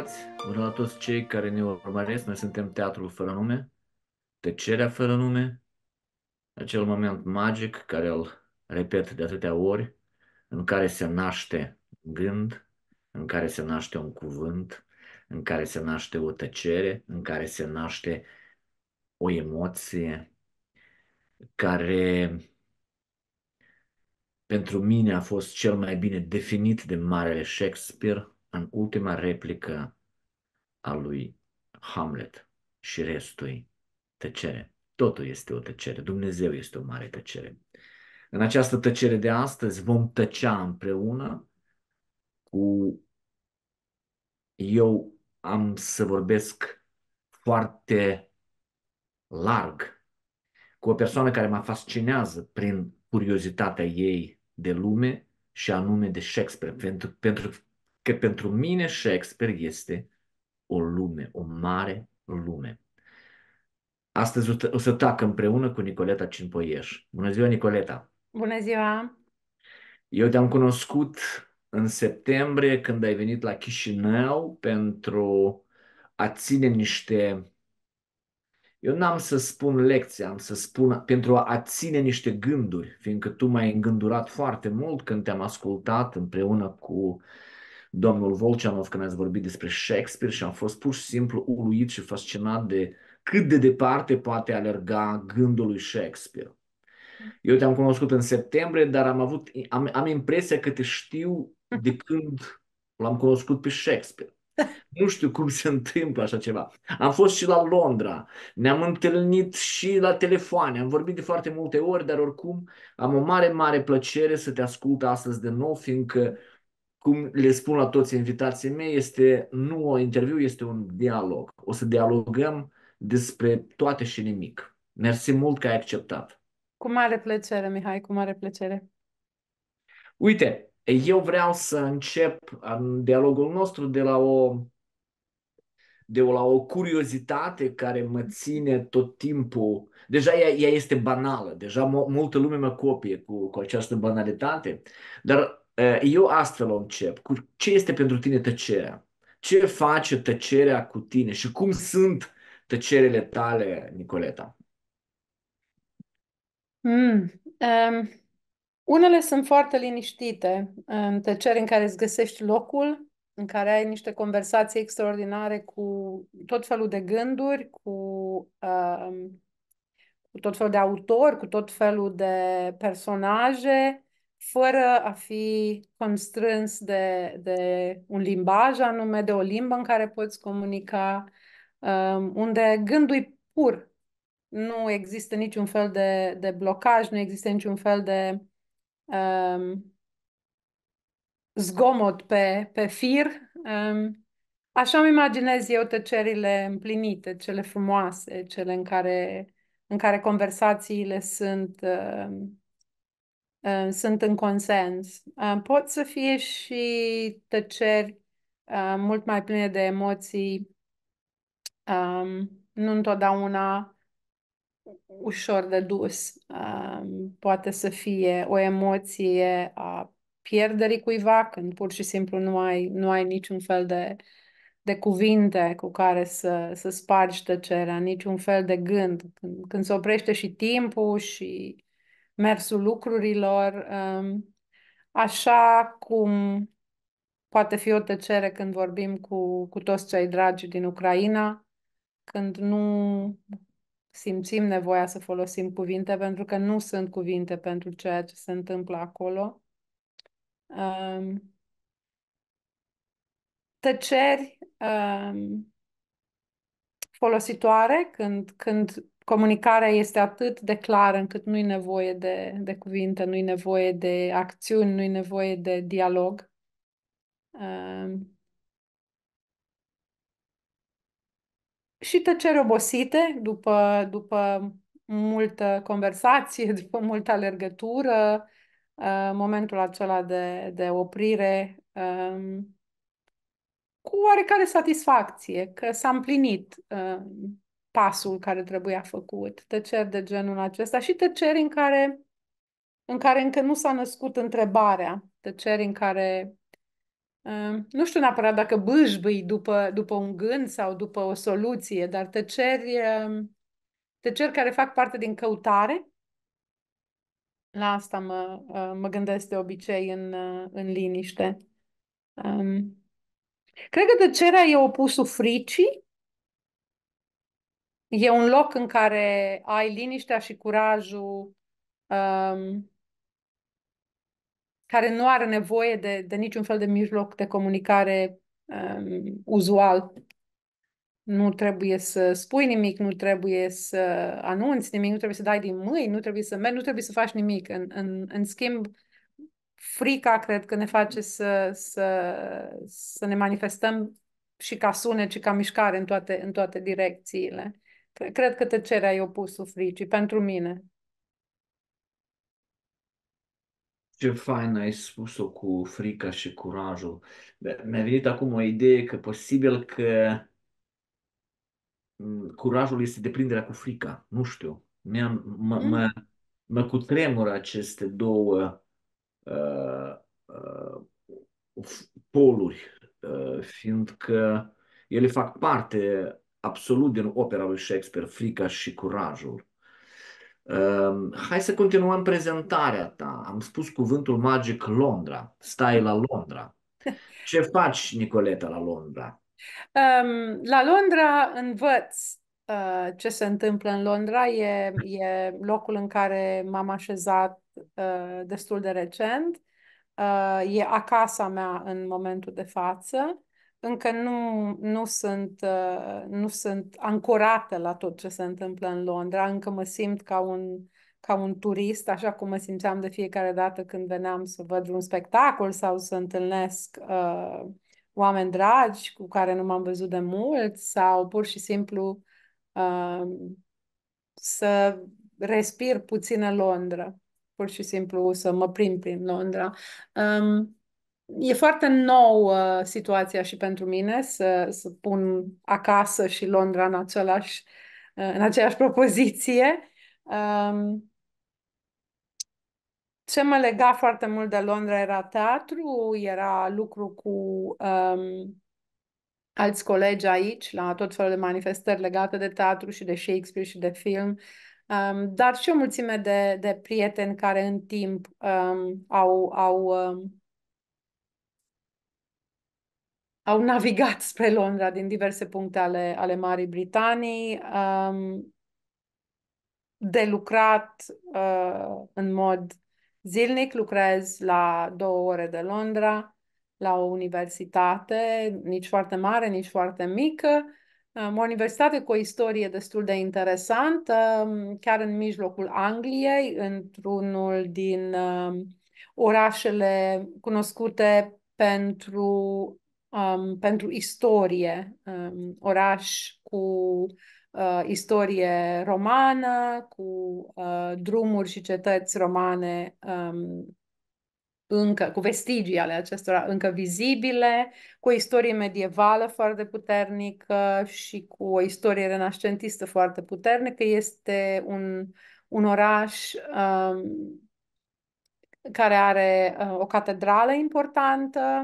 toți, bună la toți cei care ne urmăresc. Noi suntem Teatrul Fără Nume, Tăcerea Fără Nume, acel moment magic care îl repet de atâtea ori, în care se naște gând, în care se naște un cuvânt, în care se naște o tăcere, în care se naște o emoție care pentru mine a fost cel mai bine definit de Marele Shakespeare, în ultima replică a lui Hamlet și restul tăcere. Totul este o tăcere. Dumnezeu este o mare tăcere. În această tăcere de astăzi vom tăcea împreună cu... Eu am să vorbesc foarte larg cu o persoană care mă fascinează prin curiozitatea ei de lume și anume de Shakespeare, pentru, pentru că pentru mine Shakespeare este o lume, o mare lume. Astăzi o să tac împreună cu Nicoleta Cinpoieș. Bună ziua, Nicoleta! Bună ziua! Eu te-am cunoscut în septembrie când ai venit la Chișinău pentru a ține niște eu n-am să spun lecția, am să spun pentru a ține niște gânduri, fiindcă tu m-ai îngândurat foarte mult când te-am ascultat împreună cu domnul Volceanov când ați vorbit despre Shakespeare și am fost pur și simplu uluit și fascinat de cât de departe poate alerga gândul lui Shakespeare. Eu te-am cunoscut în septembrie, dar am avut am, am impresia că te știu de când l-am cunoscut pe Shakespeare. Nu știu cum se întâmplă așa ceva. Am fost și la Londra, ne-am întâlnit și la telefoane, am vorbit de foarte multe ori, dar oricum am o mare, mare plăcere să te ascult astăzi de nou, fiindcă cum le spun la toți invitații mei, este nu o interviu, este un dialog. O să dialogăm despre toate și nimic. Mersi mult că ai acceptat. Cu mare plăcere, Mihai, cu mare plăcere. Uite, eu vreau să încep dialogul nostru de la o de la o curiozitate care mă ține tot timpul. Deja ea, ea este banală, deja multă lume mă copie cu, cu această banalitate, dar Eh, eu astfel o încep. Cu ce este pentru tine tăcerea? Ce face tăcerea cu tine și cum sunt tăcerele tale, Nicoleta? Mm, um, unele sunt foarte liniștite, um, tăceri în care îți găsești locul, în care ai niște conversații extraordinare cu tot felul de gânduri, cu, um, cu tot felul de autori, cu tot felul de personaje fără a fi constrâns de, de un limbaj anume, de o limbă în care poți comunica, um, unde gândul pur. Nu există niciun fel de, de blocaj, nu există niciun fel de um, zgomot pe, pe fir. Um, așa îmi imaginez eu tăcerile împlinite, cele frumoase, cele în care, în care conversațiile sunt... Uh, Ehm, sunt în consens. Ehm, pot să fie și tăceri ehm, mult mai pline de emoții, nu întotdeauna ușor de dus. Poate să fie o emoție a pierderii cuiva, când pur și simplu nu ai, nu ai niciun fel de, de cuvinte cu care să, să spargi tăcerea, niciun fel de gând. Când, când se oprește și timpul și mersul lucrurilor, um, așa cum poate fi o tăcere când vorbim cu, cu toți cei dragi din Ucraina, când nu simțim nevoia să folosim cuvinte, pentru că nu sunt cuvinte pentru ceea ce se întâmplă acolo. Um, tăceri um, folositoare când, când comunicarea este atât de clară încât nu-i nevoie de, de cuvinte, nu-i nevoie de acțiuni, nu-i nevoie de dialog. Uh, și tăceri obosite după, după multă conversație, după multă alergătură, uh, momentul acela de, de oprire uh, cu oarecare satisfacție că s-a împlinit pasul care trebuia făcut, tăceri de genul acesta și tăceri în care, în care încă nu s-a născut întrebarea, tăceri în care uh, nu știu neapărat dacă bâșbâi după, după un gând sau după o soluție, dar tăceri, uh, tăceri care fac parte din căutare. La asta mă, uh, mă gândesc de obicei în, în liniște. Um, cred că tăcerea e opusul fricii e un loc în care ai liniștea și curajul um, care nu are nevoie de, de niciun fel de mijloc de comunicare um, uzual. Nu trebuie să spui nimic, nu trebuie să anunți nimic, nu trebuie să dai din mâini, nu trebuie să mergi, nu trebuie să faci nimic. În, în, în schimb, frica cred că ne face să, să, să ne manifestăm și ca sunet și ca mișcare în toate, în toate direcțiile. Cred că tăcerea e opusul fricii pentru mine. Ce fain ai spus-o cu frica și curajul. Mi-a venit acum o idee că posibil că mm, curajul este deprinderea cu frica. Nu știu. am mă, mm. mă, mă cutremură aceste două uh, uh, poluri, uh, fiindcă ele fac parte absolut din opera lui Shakespeare, Frica și Curajul. Uh, hai să continuăm prezentarea ta. Am spus cuvântul magic Londra. Stai la Londra. Ce faci, Nicoleta, la Londra? Um, la Londra învăț uh, ce se întâmplă în Londra. E, e locul în care m-am așezat uh, destul de recent. Uh, e acasa mea în momentul de față încă nu, nu, sunt, uh, nu sunt ancorată la tot ce se întâmplă în Londra, încă mă simt ca un, ca un turist, așa cum mă simțeam de fiecare dată când veneam să văd un spectacol sau să întâlnesc uh, oameni dragi cu care nu m-am văzut de mult sau pur și simplu uh, să respir puțină Londra, pur și simplu să mă prim prin Londra. Um, e foarte nouă situația și pentru mine să, să pun acasă și Londra în același, uh, în aceeași propoziție. Um, ce mă lega foarte mult de Londra era teatru, era lucru cu um, alți colegi aici, la tot felul de manifestări legate de teatru și de Shakespeare și de film, um, dar și o mulțime de, de prieteni care în timp um, au, au um, au navigat spre Londra din diverse puncte ale, ale Marii Britanii, um, de lucrat uh, în mod zilnic, lucrez la două ore de Londra, la o universitate, nici foarte mare, nici foarte mică, um, o universitate cu o istorie destul de interesantă, um, chiar în mijlocul Angliei, într-unul din um, orașele cunoscute pentru um, pentru istorie, um, oraș cu uh, istorie romană, cu uh, drumuri și cetăți romane um, încă, cu vestigii ale acestora încă vizibile, cu o istorie medievală foarte puternică și cu o istorie renascentistă foarte puternică. Este un, un oraș um, care are uh, o catedrală importantă,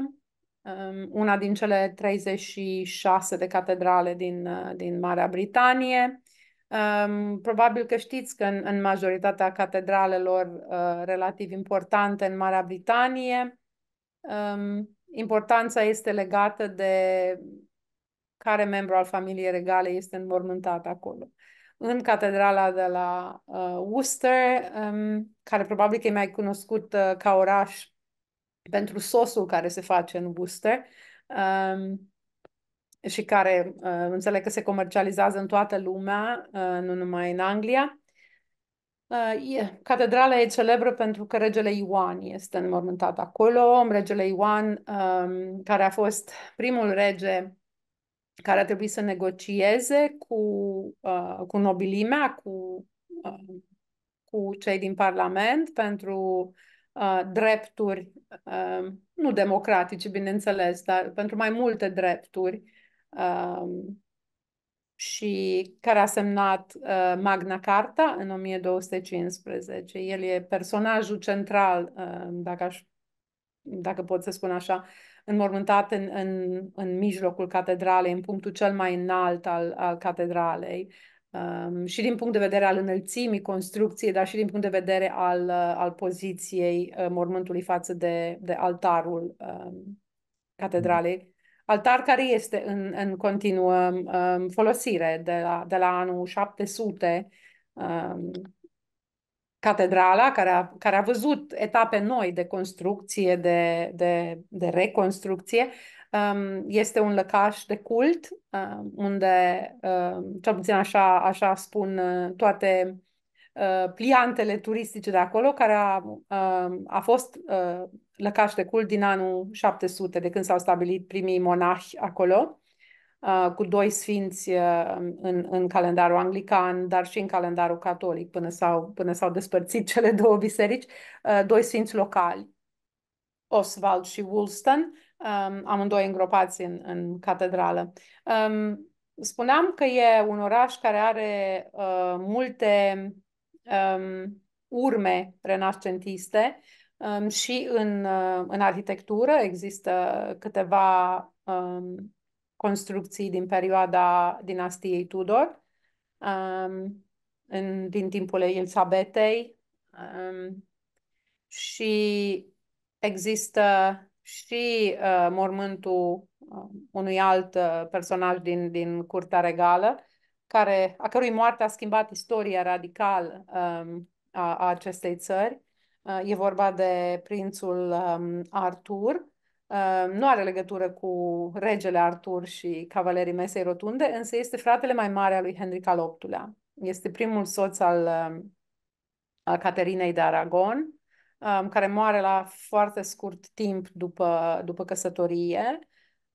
Um, una din cele 36 de catedrale din, uh, din Marea Britanie. Um, probabil că știți că în, în majoritatea catedralelor uh, relativ importante în Marea Britanie, um, importanța este legată de care membru al familiei regale este înmormântat acolo. În catedrala de la uh, Worcester, um, care probabil că e mai cunoscut ca oraș pentru sosul care se face în Worcester um, și care uh, înțeleg că se comercializează în toată lumea, uh, nu numai în Anglia. Uh, catedrala e celebră pentru că regele Ioan este înmormântat acolo. Regele Ioan, um, care a fost primul rege care a trebuit să negocieze cu, uh, cu nobilimea, cu, uh, cu cei din Parlament pentru Uh, drepturi, uh, nu democratice, bineînțeles, dar pentru mai multe drepturi uh, și care a semnat Magna Carta în 1215. El e personajul central, dacă, aș, dacă pot să spun așa, înmormântat în, în, în mijlocul catedralei, în punctul cel mai înalt al, al catedralei um, și din punct de vedere al înălțimii construcției, dar și din punct de vedere al, uh, al poziției uh, mormântului față de, de altarul um, catedralei. Mm-hmm. Altar care este în, în continuă um, folosire de la, de la anul 700. Um, catedrala, care a, care a văzut etape noi de construcție, de, de, de reconstrucție, Um, este un lăcaș de cult, um, unde, um, cel puțin așa, așa spun uh, toate uh, pliantele turistice de acolo, care a, a fost uh, lăcaș de cult din anul 700, de când s-au stabilit primii monahi acolo, cu doi sfinți în, în calendarul anglican, dar și în calendarul catolic, până s-au, până s-au despărțit cele două biserici, doi sfinți locali, Oswald și Woolston, um, amândoi îngropați în, în catedrală. Um, spuneam că e un oraș care are uh, multe um, urme renascentiste um, și în, uh, în arhitectură există câteva um, construcții din perioada dinastiei Tudor, um, în, din timpul Elisabetei um, și există și uh, mormântul uh, unui alt uh, personaj din, din Curtea Regală, care, a cărui moarte a schimbat istoria radical um, a, a acestei țări. Uh, e vorba de prințul um, Artur. Uh, nu are legătură cu regele Artur și cavalerii Mesei Rotunde, însă este fratele mai mare al lui Henric al VIII-lea. Este primul soț al, uh, al Caterinei de Aragon um, care moare la foarte scurt timp după, după căsătorie,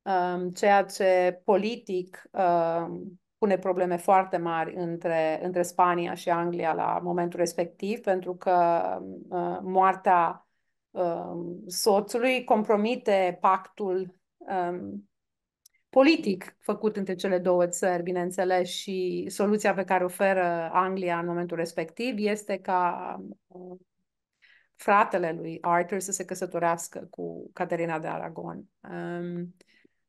um, ceea ce politic um, pune probleme foarte mari între, între Spania și Anglia la momentul respectiv, pentru că um, uh, moartea uh, soțului compromite pactul um, politic făcut între cele două țări, bineînțeles, și soluția pe care oferă Anglia în momentul respectiv este ca um, fratele lui Arthur să se căsătorească cu Caterina de Aragon. Um,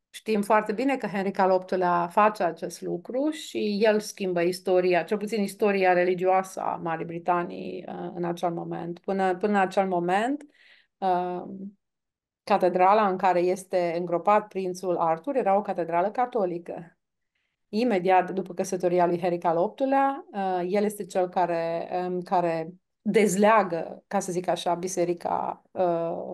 știm foarte bine că Henric al VIII-lea face acest lucru și el schimbă istoria, cel puțin istoria religioasă a Marii Britanii uh, în acel moment. Până, până în acel moment, uh, catedrala în care este îngropat prințul Arthur era o catedrală catolică. Imediat după căsătoria lui Henric al VIII-lea, uh, el este cel care, um, care dezleagă, ca să zic așa, biserica uh,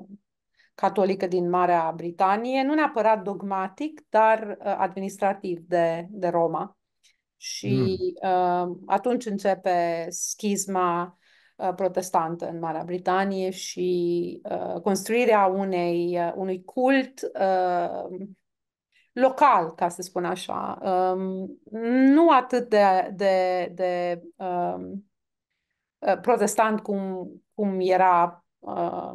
catolică din Marea Britanie, nu neapărat dogmatic, dar uh, administrativ de, de Roma. Și mm. uh, atunci începe schizma uh, protestantă în Marea Britanie și uh, construirea unei, uh, unui cult uh, local, ca să spun așa, uh, nu atât de, de, de uh, Uh, protestant cum, cum era uh,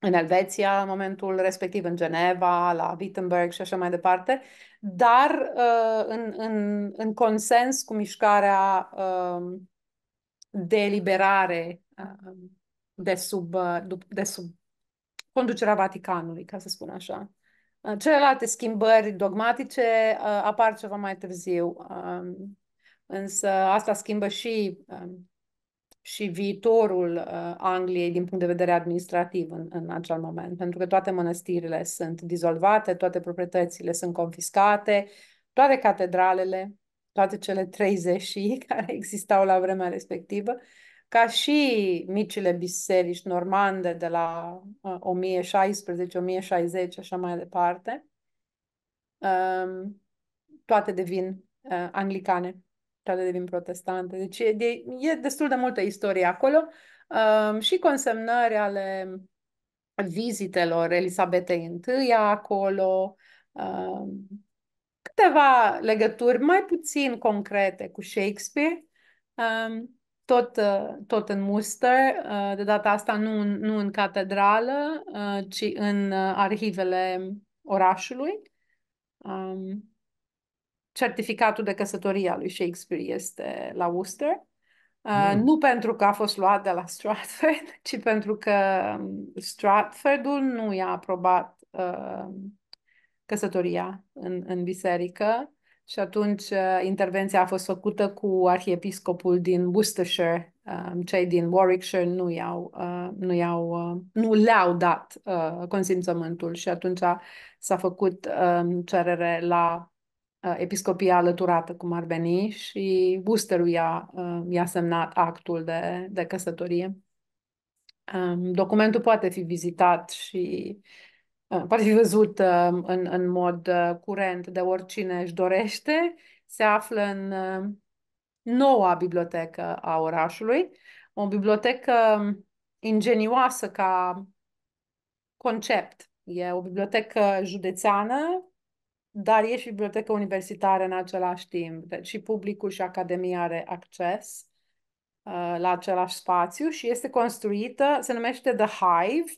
în Elveția în momentul respectiv, în Geneva, la Wittenberg și așa mai departe, dar uh, în, în, în consens cu mișcarea de eliberare de sub, de sub conducerea Vaticanului, ca să spun așa. Celelalte schimbări dogmatice apar ceva mai târziu, însă asta schimbă și și viitorul uh, Angliei din punct de vedere administrativ în, în acel moment, pentru că toate mănăstirile sunt dizolvate, toate proprietățile sunt confiscate, toate catedralele, toate cele 30 care existau la vremea respectivă, ca și micile biserici normande de la uh, 1016-1060 așa mai departe, uh, toate devin uh, anglicane ale devin protestante. Deci e, de, e destul de multă istorie acolo um, și consemnări ale vizitelor Elisabetei I acolo, um, câteva legături mai puțin concrete cu Shakespeare, um, tot, tot în Muster, de data asta nu, nu în catedrală, ci în arhivele orașului. Um, certificatul de căsătorie al lui Shakespeare este la Worcester. Mm. Nu pentru că a fost luat de la Stratford, ci pentru că um, Stratfordul nu i-a aprobat uh, căsătoria în, în biserică și atunci uh, intervenția a fost făcută cu arhiepiscopul din Worcestershire. Uh, cei din Warwickshire nu i-au, uh, nu, i-au uh, nu le-au dat uh, consimțământul și atunci s-a făcut um, cerere la Uh, episcopia alăturată, cum ar veni, și Busterul i-a, uh, i-a semnat actul de, de căsătorie. Um, documentul poate fi vizitat și uh, poate fi văzut um, în, în mod curent de oricine își dorește. Se află în noua bibliotecă a orașului, o bibliotecă um, ingenioasă ca concept. E o bibliotecă județeană dar e și bibliotecă universitară în același timp. Deci și publicul și academia are acces uh, la același spațiu și este construită, se numește The Hive,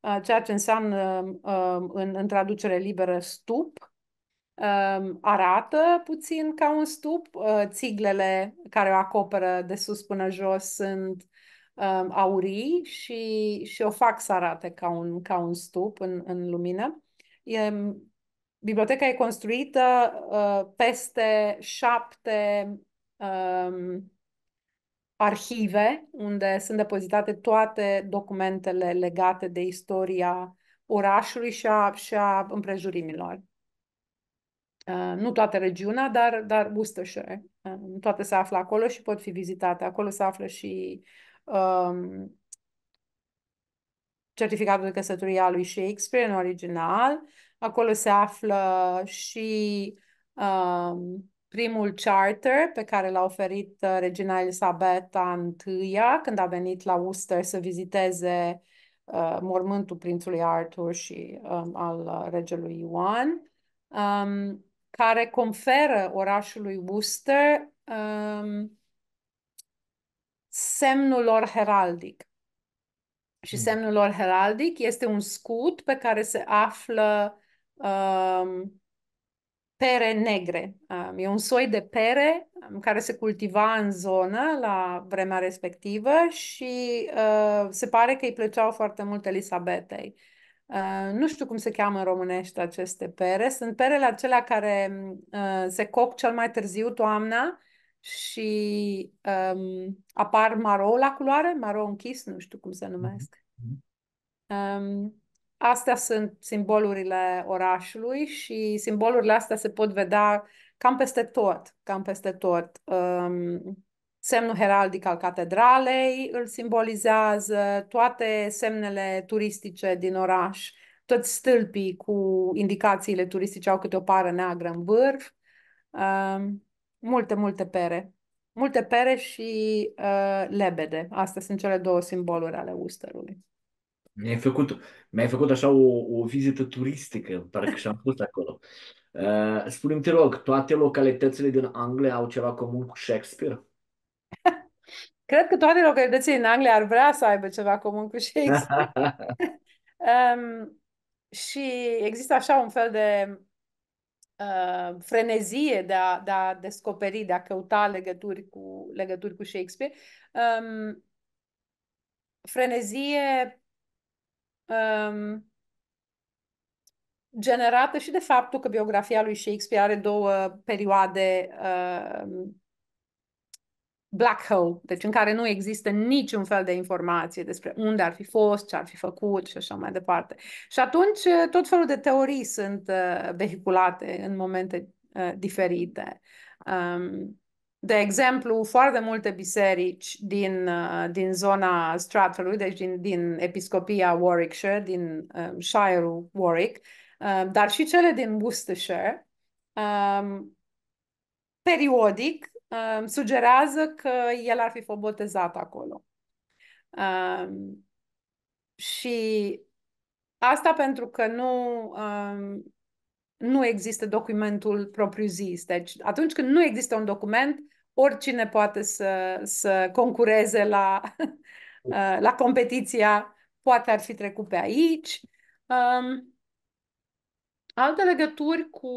uh, ceea ce înseamnă uh, în, în traducere liberă stup. Um, arată puțin ca un stup. Uh, țiglele care o acoperă de sus până jos sunt um, aurii și, și o fac să arate ca un, ca un stup în, în lumină. E, biblioteca e construită uh, peste șapte um, arhive unde sunt depozitate toate documentele legate de istoria orașului și a, și a împrejurimilor. Uh, nu toată regiunea, dar, dar Worcestershire. Uh, toate se află acolo și pot fi vizitate. Acolo se află și um, certificatul de căsătorie al lui Shakespeare în original, Acolo se află și um, primul charter pe care l-a oferit uh, Regina Elisabeta I, când a venit la Worcester să viziteze uh, mormântul prințului Arthur și um, al uh, regelui Ioan, um, care conferă orașului Worcester um, semnul lor heraldic. Și hmm. semnul lor heraldic este un scut pe care se află pere negre. E un soi de pere care se cultiva în zonă la vremea respectivă și uh, se pare că îi plăceau foarte mult Elisabetei. Uh, nu știu cum se cheamă în românește aceste pere. Sunt perele acelea care uh, se coc cel mai târziu toamna și um, apar maro la culoare, maro închis, nu știu cum se numesc. Mm-hmm. Um, astea sunt simbolurile orașului și simbolurile astea se pot vedea cam peste tot, cam peste tot. Um, semnul heraldic al catedralei îl simbolizează, toate semnele turistice din oraș, toți stâlpii cu indicațiile turistice au câte o pară neagră în vârf, um, multe, multe pere. Multe pere și uh, lebede. Astea sunt cele două simboluri ale Usterului. Mi-ai făcut, mi-ai făcut așa o, o vizită turistică, parcă și-am fost acolo. Uh, spune-mi, te rog, toate localitățile din Anglia au ceva comun cu Shakespeare? Cred că toate localitățile din Anglia ar vrea să aibă ceva comun cu Shakespeare. um, și există așa un fel de uh, frenezie de a, de a descoperi, de a căuta legături cu, legături cu Shakespeare. Um, frenezie um, generată și de faptul că biografia lui Shakespeare are două perioade um, black hole, deci în care nu există niciun fel de informație despre unde ar fi fost, ce ar fi făcut și așa mai departe. Și atunci tot felul de teorii sunt uh, vehiculate în momente uh, diferite. Um, de exemplu, foarte multe biserici din, uh, din zona Stratfordului, deci din, din episcopia Warwickshire, din um, shire Warwick, um, dar și cele din Worcestershire, um, periodic um, sugerează că el ar fi fost botezat acolo. Um, și asta pentru că nu, um, nu există documentul propriu-zis. Deci atunci când nu există un document, oricine poate să, să concureze la, uh, la competiția poate ar fi trecut pe aici. Um, alte legături cu,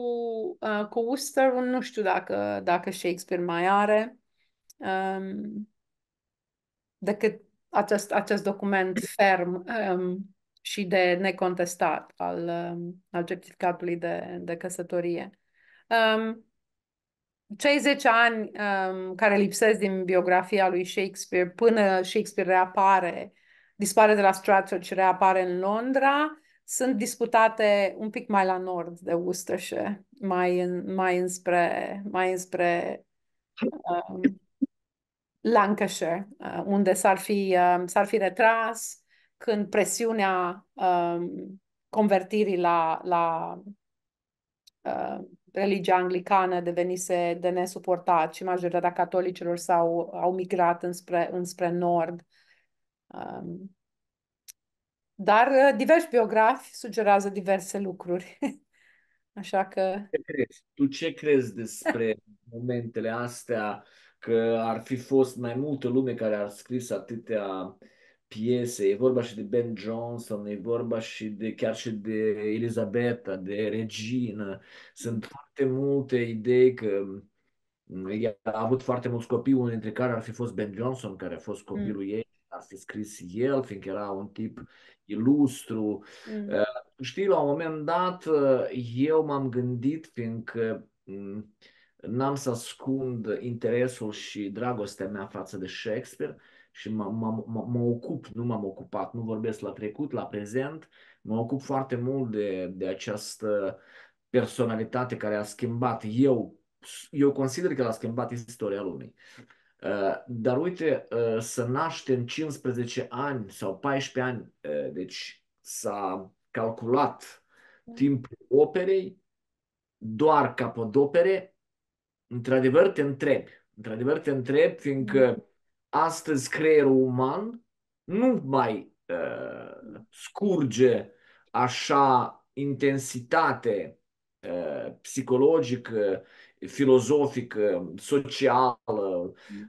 uh, cu Worcester, nu știu dacă, dacă Shakespeare mai are um, decât acest, acest document ferm um, și de necontestat al, um, al certificatului de, de căsătorie. Um, cei 10 ani um, care lipsesc din biografia lui Shakespeare până Shakespeare reapare, dispare de la Stratford și reapare în Londra, sunt disputate un pic mai la nord de Worcestershire, mai, în, mai înspre, mai înspre um, Lancashire, uh, unde s-ar fi, um, s-ar fi retras când presiunea um, convertirii la, la uh, religia anglicană devenise de nesuportat și majoritatea catolicilor s-au au migrat înspre, înspre nord. Um, dar uh, diversi biografi sugerează diverse lucruri. Așa că... Ce crezi? Tu ce crezi despre momentele astea că ar fi fost mai multă lume care ar scris atâtea piese, e vorba și de Ben Johnson, e vorba și de chiar și de Elisabeta, de Regina. Sunt foarte multe idei că a avut foarte mulți copii, unul dintre care ar fi fost Ben Johnson, care a fost mm. copilul mm. ei, ar fi scris el, fiindcă era un tip ilustru. Mm. Eh, știi, la un moment dat eh, eu m-am gândit, fiindcă n-am să ascund interesul și dragostea mea față de Shakespeare, mm și mă, mă, mă, mă ocup, nu m-am ocupat, nu vorbesc la trecut, la prezent, mă ocup foarte mult de, de această personalitate care a schimbat eu, eu consider că l-a schimbat istoria lumii. Uh, dar uite, uh, să naște în 15 ani sau 14 ani, uh, deci s-a calculat timpul operei doar capodopere, într-adevăr te întrebi. Într-adevăr te întreb, fiindcă mm astăzi creierul uman nu mai uh, scurge așa intensitate uh, psihologică, filozofică, socială,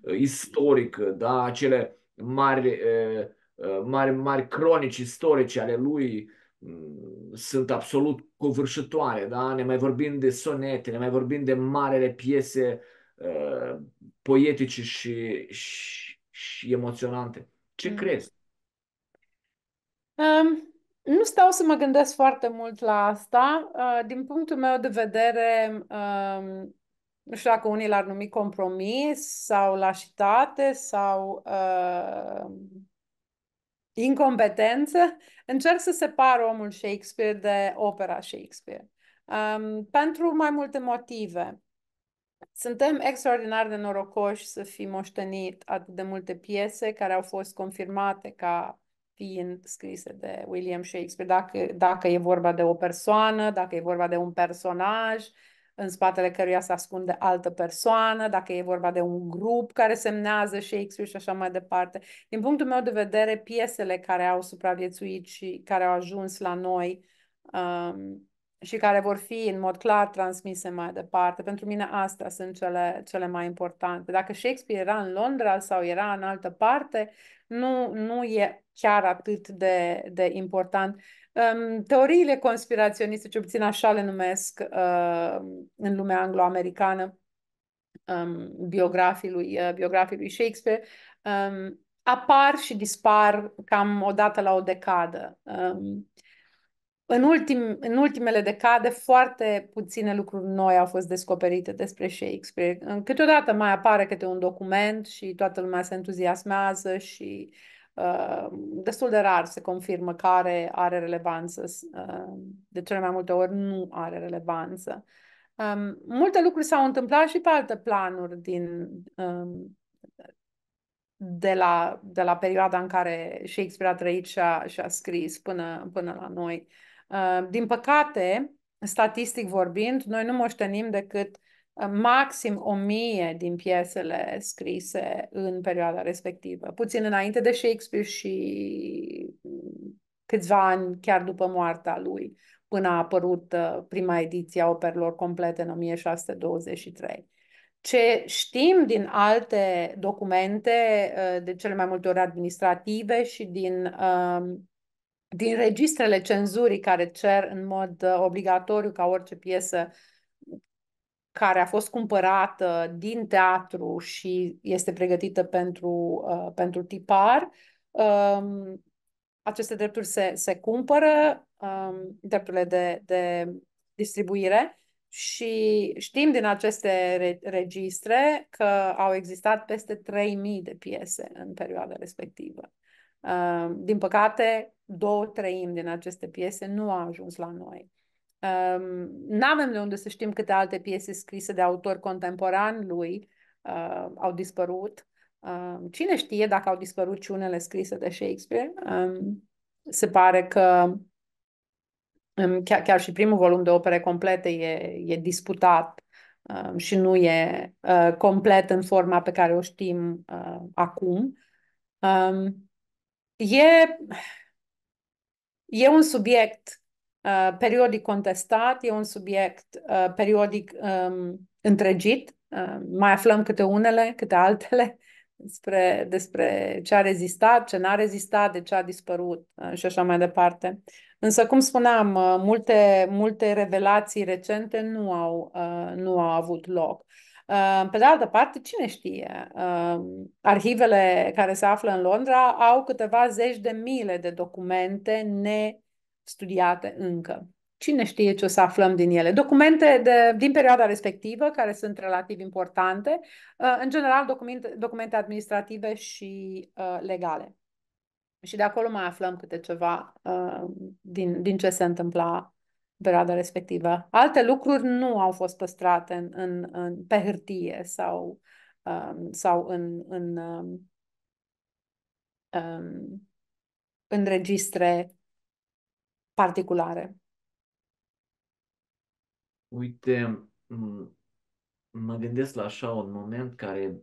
uh, istorică, da? acele mari, uh, uh mari, mari cronici istorice ale lui mm, sunt absolut covârșitoare, da? ne mai vorbim de sonete, ne mai vorbim de marele piese uh, poetice și, și și emoționante. Ce mm. crezi? Um, nu stau să mă gândesc foarte mult la asta. Uh, din punctul meu de vedere, um, nu știu dacă unii l-ar numi compromis sau lașitate sau uh, incompetență, încerc să separ omul Shakespeare de opera Shakespeare. Um, pentru mai multe motive. Suntem extraordinar de norocoși să fi moștenit atât de multe piese care au fost confirmate ca fiind scrise de William Shakespeare, dacă, dacă e vorba de o persoană, dacă e vorba de un personaj în spatele căruia se ascunde altă persoană, dacă e vorba de un grup care semnează Shakespeare și așa mai departe. Din punctul meu de vedere, piesele care au supraviețuit și care au ajuns la noi um, și care vor fi în mod clar transmise mai departe. Pentru mine astea sunt cele, cele mai importante. Dacă Shakespeare era în Londra sau era în altă parte, nu, nu e chiar atât de, de important. Teoriile conspiraționiste, ce obțin așa le numesc uh, în lumea anglo-americană, um, biografii lui, uh, biografii lui Shakespeare, um, apar și dispar cam o dată la o decadă. Um, în, ultim, în ultimele decade foarte puține lucruri noi au fost descoperite despre Shakespeare. Câteodată mai apare câte un document și toată lumea se entuziasmează și uh, destul de rar se confirmă care are relevanță. Uh, de cele mai multe ori nu are relevanță. Um, multe lucruri s-au întâmplat și pe alte planuri din, um, de, la, de la perioada în care Shakespeare a trăit și a, și a scris până, până la noi. Uh, Ă, din păcate, statistic vorbind, noi nu moștenim decât ă, maxim o mie din piesele scrise în perioada respectivă, puțin înainte de Shakespeare și câțiva ani chiar după moartea lui, până a apărut ă, prima ediție a operelor complete în 1623. Ce știm din alte documente, de cele mai multe ori administrative și din din registrele cenzurii care cer în mod uh, obligatoriu ca orice piesă care a fost cumpărată din teatru și este pregătită pentru, uh, pentru tipar, um, aceste drepturi se, se cumpără, um, drepturile de, de distribuire și știm din aceste re- registre că au existat peste 3000 de piese în perioada respectivă. Um, din păcate, două treimi din aceste piese nu a ajuns la noi. Um, n-avem de unde să știm câte alte piese scrise de autori contemporani lui uh, au dispărut. Uh, cine știe dacă au dispărut și unele scrise de Shakespeare? Um, se pare că um, chiar, chiar și primul volum de opere complete e, e disputat um, și nu e uh, complet în forma pe care o știm uh, acum. Um, e E un subiect uh, periodic contestat, e un subiect uh, periodic um, întregit, uh, mai aflăm câte unele, câte altele despre, despre ce a rezistat, ce n-a rezistat, de ce a dispărut uh, și așa mai departe. Însă, cum spuneam, uh, multe, multe revelații recente nu au, uh, nu au avut loc. Uh, Ehm, pe de altă parte, cine știe? Ehm, arhivele care se află în Londra au câteva zeci de mile de documente nestudiate încă. Cine știe ce o să aflăm din ele? Documente de, din perioada respectivă, care sunt relativ importante, eh, în general documente, documente administrative și eh, legale. Și de acolo mai aflăm câte ceva ehm, din, din ce se întâmpla perioada respectivă. Alte lucruri nu au fost păstrate în, în, în, pe hârtie sau, um, sau în, în, um, um, în registre particulare. Uite, mă gândesc la așa un moment care,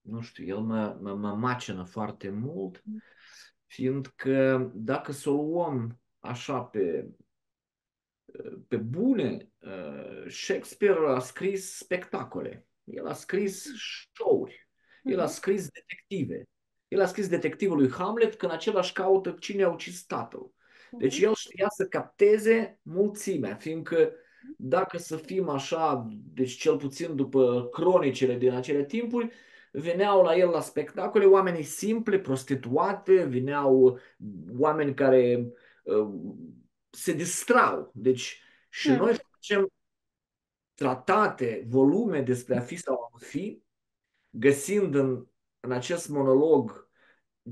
nu știu, el mă, mă, mă macină foarte mult, mm. fiindcă dacă să o luăm așa pe pe bune, ă, Shakespeare a scris spectacole, el a scris show-uri, el a mhm. scris detective. El a scris detectivul lui Hamlet când același caută cine a ucis tatăl. Deci mhm. el știa să capteze mulțimea, fiindcă dacă să fim așa, deci cel puțin după cronicele din acele timpuri, veneau la el la spectacole oamenii simple, prostituate, veneau oameni care ă, se distrau. Deci și hmm. noi facem tratate, volume despre a fi sau a fi, găsind în, în acest monolog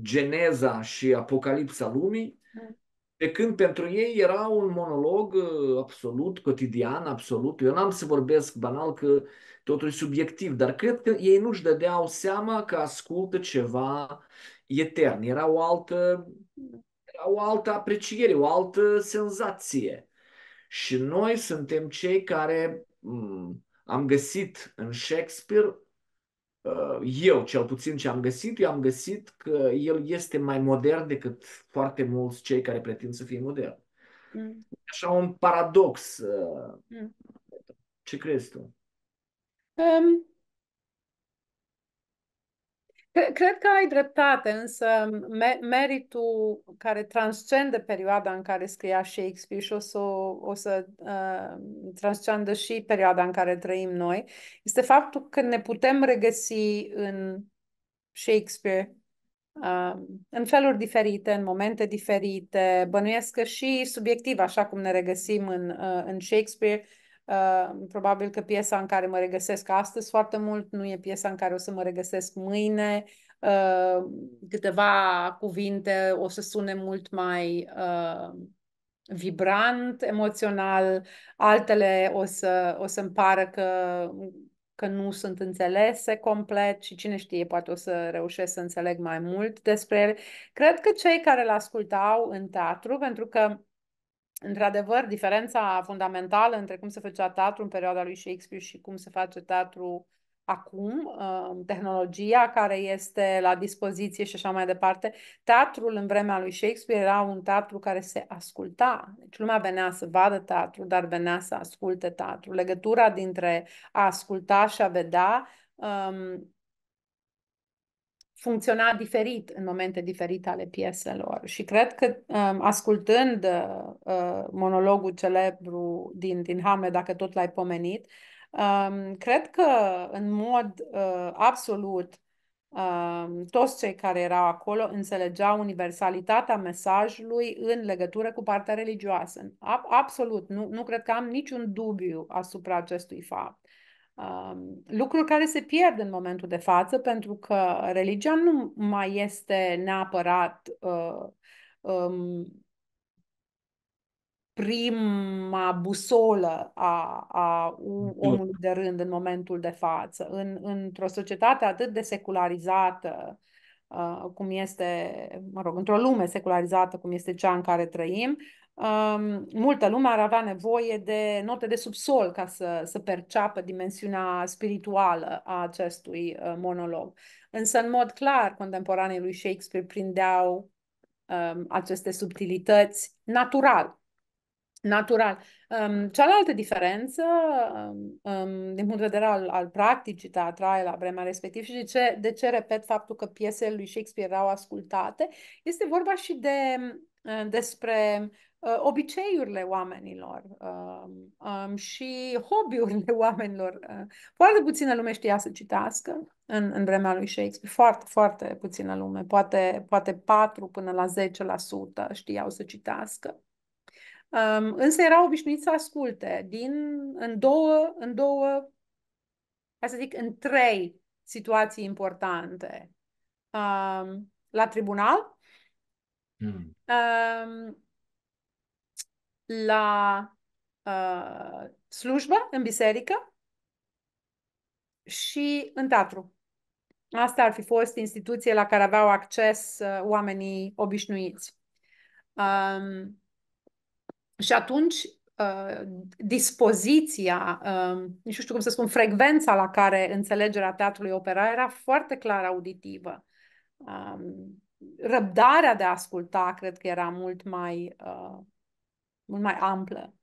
geneza și apocalipsa lumii, hmm. pe când pentru ei era un monolog uh, absolut cotidian, absolut. Eu n-am să vorbesc banal că totul e subiectiv, dar cred că ei nu-și dădeau seama că ascultă ceva etern. Era o altă hmm o altă apreciere, o altă senzație. Și noi suntem cei care mm, am găsit în Shakespeare, uh, eu cel puțin ce am găsit, eu am găsit că el este mai modern decât foarte mulți cei care pretind să fie modern, Mm. Așa un paradox. Uh, mm. Ce crezi tu? Um, Cred că ai dreptate, însă meritul care transcende perioada în care scria Shakespeare și o să, o să uh, transcendă și perioada în care trăim noi, este faptul că ne putem regăsi în Shakespeare uh, în feluri diferite, în momente diferite, bănuiesc că și subiectiv, așa cum ne regăsim în, uh, în Shakespeare, uh, Ehm, probabil că piesa în care mă regăsesc astăzi foarte mult nu e piesa în care o să mă regăsesc mâine. Ehm, câteva cuvinte o să sune mult mai ehm, vibrant, emoțional, altele o să o să-mi pară că că nu sunt înțelese complet și cine știe, poate o să reușesc să înțeleg mai mult despre ele. Cred că cei care l ascultau în teatru, pentru că Într-adevăr, diferența fundamentală între cum se făcea teatru în perioada lui Shakespeare și cum se face teatru acum, uh, tehnologia care este la dispoziție și așa mai departe. Teatrul în vremea lui Shakespeare era un teatru care se asculta. Deci lumea venea să vadă teatru, dar venea să asculte teatru. Legătura dintre a asculta și a vedea um, funcționa diferit în momente diferite ale pieselor. Și cred că um, ascultând uh, monologul celebru din, din Hamlet, dacă tot l-ai pomenit, um, cred că în mod uh, absolut um, toți cei care erau acolo înțelegeau universalitatea mesajului în legătură cu partea religioasă. absolut, nu, nu cred că am niciun dubiu asupra acestui fapt. Um, lucruri care se pierd în momentul de față pentru că religia nu mai este neapărat uh, um, prima busolă a, a omului de rând în momentul de față. În, într-o societate atât de secularizată uh, cum este, mă rog, într-o lume secularizată cum este cea în care trăim, Um, multă lume ar avea nevoie de note de subsol ca să, să perceapă dimensiunea spirituală a acestui uh, monolog. Însă, în mod clar, contemporanii lui Shakespeare prindeau um, aceste subtilități natural. Natural. Um, cealaltă diferență, um, um din punct de vedere al, al practicii teatrale la vremea respectivă și de ce, de ce repet faptul că piesele lui Shakespeare erau ascultate, este vorba și de uh, despre uh, obiceiurile oamenilor uh, um, și hobby-urile oamenilor. Uh, foarte puțină lume știa să citească în, în vremea lui Shakespeare, foarte, foarte puțină lume, poate, poate 4 până la 10% știau să citească. Um, însă erau obișnuiți să asculte din, în două, în două, ca să zic, în trei situații importante. Um, la tribunal, mm. um, la uh, slujbă în biserică și în teatru. Asta ar fi fost instituție la care aveau acces uh, oamenii obișnuiți. Um, și atunci, uh, dispoziția, uh, nu știu cum să spun, frecvența la care înțelegerea teatrului opera era foarte clar auditivă. Um, răbdarea de a asculta, cred că era mult mai uh, mult mai amplă.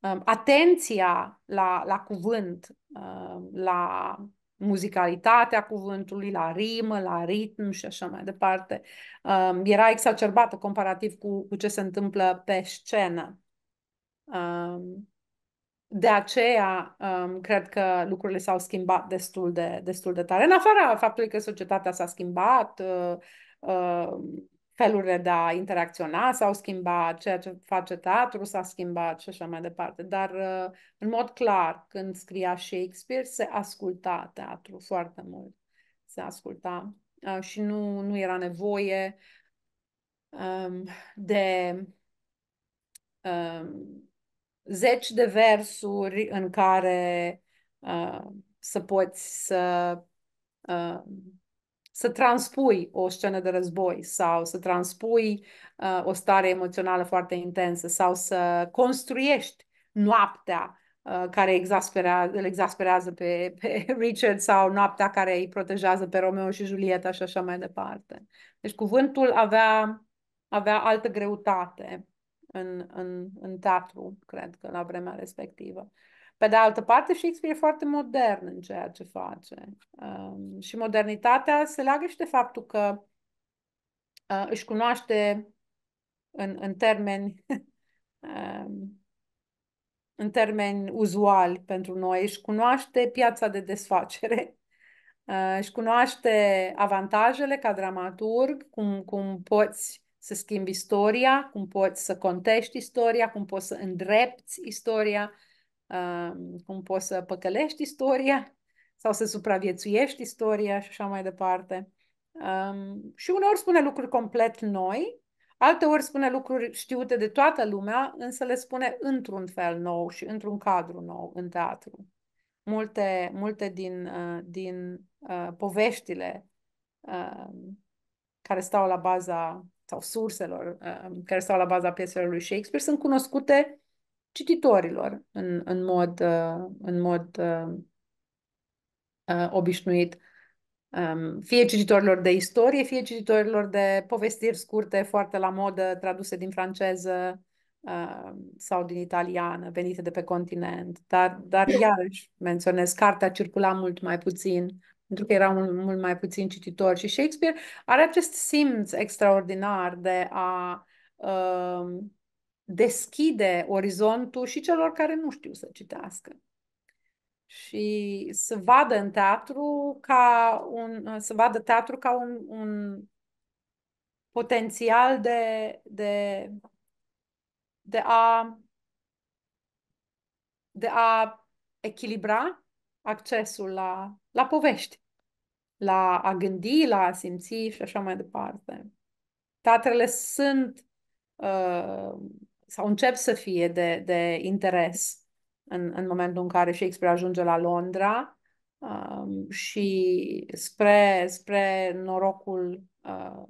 Um, atenția la, la cuvânt, um, la muzicalitatea cuvântului, la rimă, la ritm și așa mai departe, um, era exacerbată comparativ cu, cu ce se întâmplă pe scenă. De aceea, cred că lucrurile s-au schimbat destul de, destul de tare, în afara faptului că societatea s-a schimbat, uh, felurile de a interacționa s-au schimbat, ceea ce face teatru s-a schimbat și așa mai departe. Dar, uh, în mod clar, când scria Shakespeare, se asculta teatru foarte mult. Se asculta uh, și nu, nu era nevoie um, de um, zeci de versuri în care uh, să poți să uh, să transpui o scenă de război sau să transpui uh, o stare emoțională foarte intensă sau să construiești noaptea uh, care exasperează, îl exasperează pe, pe Richard sau noaptea care îi protejează pe Romeo și Julieta și așa mai departe. Deci cuvântul avea, avea altă greutate în, în, în teatru, cred că, la vremea respectivă. Pe de altă parte, Shakespeare e foarte modern în ceea ce face. Um, și modernitatea se leagă și de faptul că uh, își cunoaște în, în termeni um, în termeni uzuali pentru noi, își cunoaște piața de desfacere, uh, își cunoaște avantajele ca dramaturg, cum, cum poți să schimbi istoria, cum poți să contești istoria, cum poți să îndrepti istoria, Uh, cum poți să păcălești istoria sau să supraviețuiești istoria și așa mai departe. Um, și uneori spune lucruri complet noi, alteori spune lucruri știute de toată lumea, însă le spune într-un fel nou și într-un cadru nou în teatru. Multe, multe din, uh, din uh, poveștile care stau la baza sau surselor care stau la baza pieselor lui Shakespeare sunt cunoscute cititorilor în, în mod, uh, în mod uh, uh, obișnuit. Um, fie cititorilor de istorie, fie cititorilor de povestiri scurte, foarte la modă, traduse din franceză uh, sau din italiană, venite de pe continent. Dar, dar iarăși menționez, cartea circula mult mai puțin, pentru că erau mult, mult mai puțin cititori. Și Shakespeare are acest simț extraordinar de a uh, deschide orizontul și celor care nu știu să citească. Și să vadă în teatru ca un, să vadă teatru ca un, un potențial de, de, de a de a echilibra accesul la, la povești, la a gândi, la a simți și așa mai departe. Teatrele sunt uh, sau încep să fie de, de interes în, în momentul în care Shakespeare ajunge la Londra um, și spre, spre norocul uh,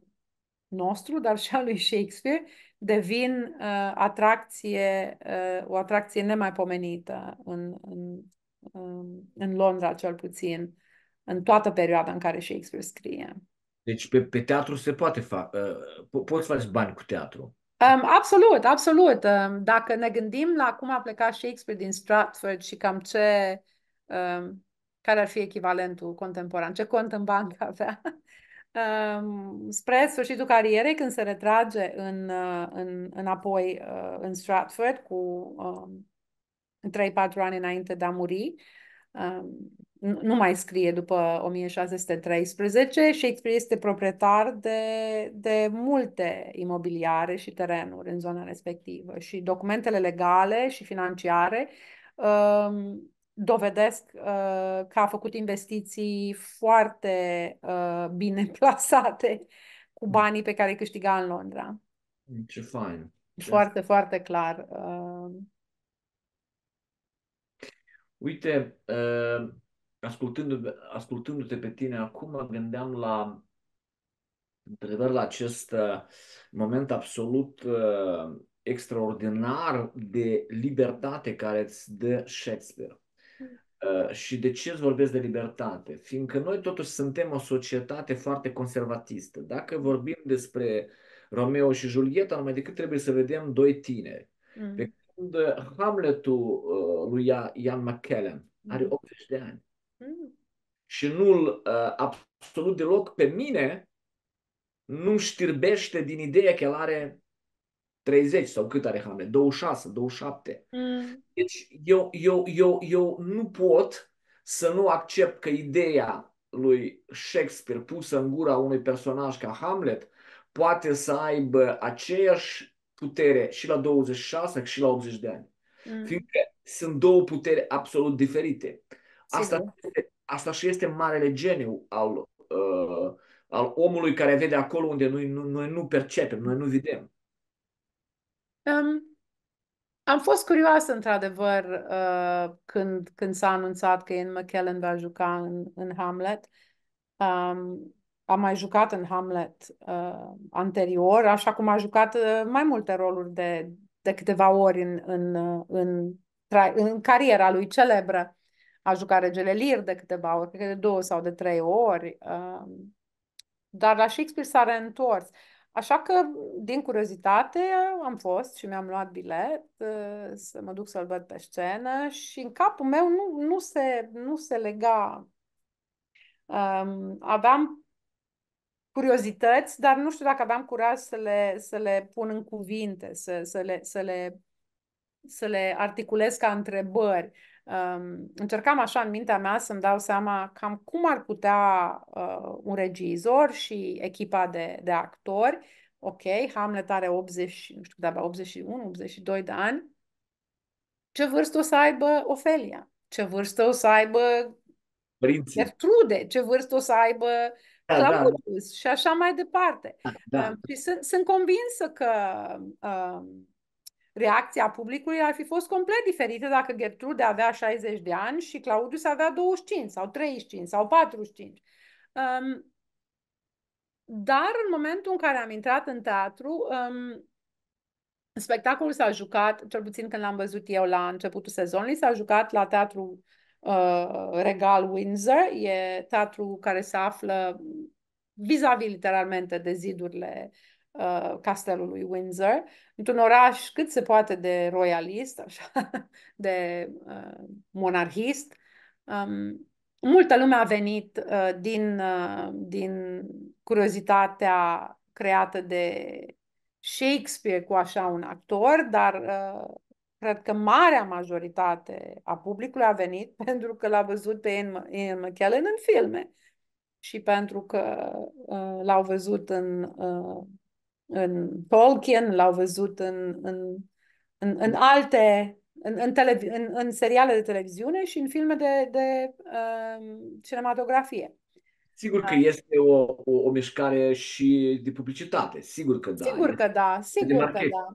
nostru, dar și al lui Shakespeare, devin uh, atracție, uh, o atracție nemaipomenită în, în, um, în Londra, cel puțin, în toată perioada în care Shakespeare scrie. Deci pe, pe teatru se poate face, uh, po- poți face bani cu teatru. Um, absolut, absolut. Um, dacă ne gândim la cum a plecat Shakespeare din Stratford și cam ce, um, care ar fi echivalentul contemporan, ce cont în bancă avea, um, spre sfârșitul carierei, când se retrage în, în, înapoi uh, în Stratford cu um, 3-4 ani înainte de a muri, um, nu mai scrie după 1613. Shakespeare este proprietar de, de multe imobiliare și terenuri în zona respectivă și documentele legale și financiare um, dovedesc uh, că a făcut investiții foarte uh, bine plasate cu mm. banii pe care îi câștiga în Londra. Ce fain! Foarte, yes. foarte clar. Uh... Uite, uh, ascultându-te, ascultându-te pe tine acum, gândeam la într la acest uh, moment absolut uh, extraordinar de libertate care îți dă Shakespeare. Mm. Uh, și de ce îți vorbesc de libertate? Fiindcă noi totuși suntem o societate foarte conservatistă. Dacă mm. vorbim despre Romeo și Julieta, numai decât trebuie să vedem doi tineri. Mm. Pe când Hamletul uh, lui Ian McKellen are 80 mm. de ani și nu-l uh, absolut deloc pe mine, nu știrbește din ideea că el are 30 sau cât are Hamlet, 26, 27. Mm. Deci eu, eu, eu, eu nu pot să nu accept că ideea lui Shakespeare pusă în gura unui personaj ca Hamlet poate să aibă aceeași putere și la 26 și la 80 de ani. Mm. Fiindcă sunt două puteri absolut diferite. Asta este asta și este marele geniu al, uh, al omului care vede acolo unde noi nu, noi nu percepem, noi nu vedem. Um, am fost curioasă, într-adevăr, uh, când, când s-a anunțat că Ian McKellen va juca în, în Hamlet. Um, a mai jucat în Hamlet uh, anterior, așa cum a jucat uh, mai multe roluri de, de câteva ori în, în, uh, în, în, în cariera lui celebră a jucat regele Lear de câteva ori, cred că de două sau de trei ori. Um, dar la Shakespeare s-a reîntors. Așa că, din curiozitate, am fost și mi-am luat bilet uh, să mă duc să-l văd pe scenă și în capul meu nu, nu, se, nu se lega. Um, aveam curiozități, dar nu știu dacă aveam curaj să le, să le pun în cuvinte, să, să, le, să, le, să le articulez ca întrebări um, încercam așa în mintea mea să-mi dau seama cam cum ar putea uh, un regizor și echipa de, de actori. Ok, Hamlet are 80, nu știu, 81, 82 de ani. Ce vârstă o să aibă Ofelia? Ce vârstă o să aibă Prinții. Gertrude? Ce vârstă o să aibă da, da. Claudius? Da, Și așa mai departe. Da, da. Uh, și sunt, sunt convinsă că uh, Reacția publicului ar fi fost complet diferită dacă Gertrude avea 60 de ani și Claudius avea 25 sau 35 sau 45. Um, ehm, dar în momentul în care am intrat în teatru, um, spectacolul s-a jucat, cel puțin când l-am văzut eu la începutul sezonului, s-a jucat la teatru uh, Regal Windsor, e teatru care se află vis-a-vis literalmente de zidurile Uh, castelului Windsor, într-un oraș cât se poate de royalist, așa, de uh, monarhist. Um, multă lume a venit uh, din, uh, din curiozitatea creată de Shakespeare cu așa un actor, dar uh, cred că marea majoritate a publicului a venit pentru că l-a văzut pe Ian McKellen în filme și pentru că uh, l-au văzut în uh, în Tolkien, l-au văzut în, în, în, în alte, în, în, televi- în, în seriale de televiziune și în filme de, de uh, cinematografie. Sigur că ah. este o, o, o mișcare și de publicitate, sigur că da. Sigur că da, sigur că da.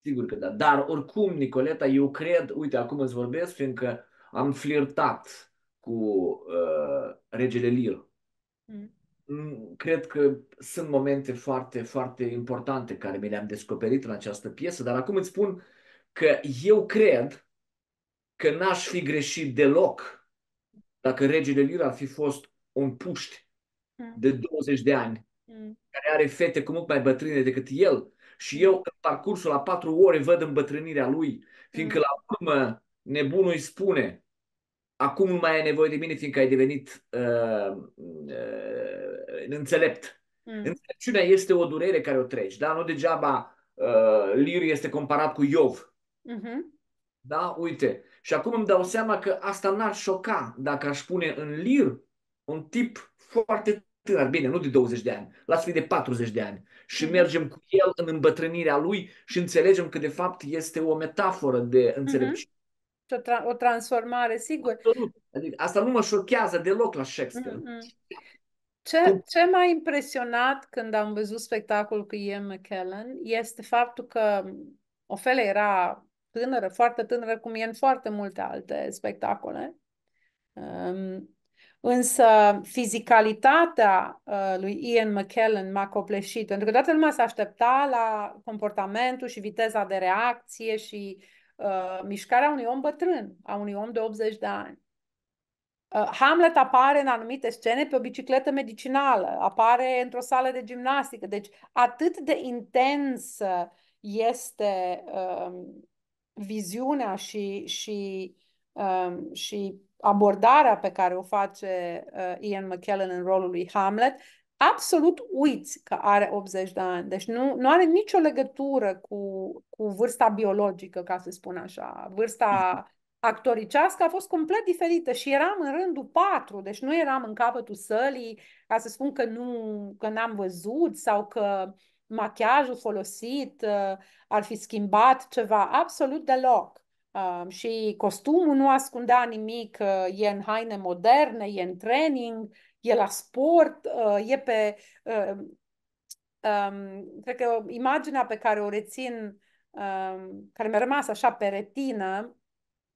Sigur că da. Dar oricum, Nicoleta, eu cred, uite, acum îți vorbesc, fiindcă am flirtat cu uh, regele Lir. Mm. Mm, cred că sunt momente foarte, foarte importante care mi le-am descoperit în această piesă, dar acum îți spun că eu cred că n-aș fi greșit deloc dacă regele Lir ar fi fost un puști mm. de 20 de ani, mm. care are fete cu mult mai bătrâne decât el. Și eu, în parcursul la patru ore, văd îmbătrânirea lui, fiindcă la urmă nebunul îi spune, acum nu mai ai nevoie de mine, fiindcă ai devenit uh, uh, înțelept. Mm. Înțelepciunea este o durere care o treci, da? Nu degeaba uh, Lir este comparat cu Iov. Mm-hmm. Da? Uite. Și acum îmi dau seama că asta n-ar șoca dacă aș pune în Lir un tip foarte tânăr, bine, nu de 20 de ani, las fi de 40 de ani. Și mm-hmm. mergem cu el în îmbătrânirea lui și înțelegem că de fapt este o metaforă de mm-hmm. înțelepciune o, tra- o transformare, sigur. Adică asta nu mă șochează deloc la Shakespeare. Mm-hmm. Ce, ce m-a impresionat când am văzut spectacolul cu Ian McKellen este faptul că Ofele era tânără, foarte tânără, cum e în foarte multe alte spectacole. Um, însă fizicalitatea uh, lui Ian McKellen m-a copleșit, pentru că toată lumea se aștepta la comportamentul și viteza de reacție și Uh, mișcarea unui om bătrân, a unui om de 80 de ani. Uh, Hamlet apare în anumite scene pe o bicicletă medicinală, apare într-o sală de gimnastică. Deci atât de intensă este um, viziunea și, și, um, și abordarea pe care o face uh, Ian McKellen în rolul lui Hamlet, absolut uiți că are 80 de ani. Deci nu, nu are nicio legătură cu, cu vârsta biologică, ca să spun așa. Vârsta actoricească a fost complet diferită și eram în rândul 4, deci nu eram în capătul sălii ca să spun că nu că n-am văzut sau că machiajul folosit uh, ar fi schimbat ceva, absolut deloc. Uh, și costumul nu ascundea nimic, uh, e în haine moderne, e în training, e la sport, uh, e pe... Uh, um, cred că imaginea pe care o rețin, um, care mi-a rămas așa pe retină,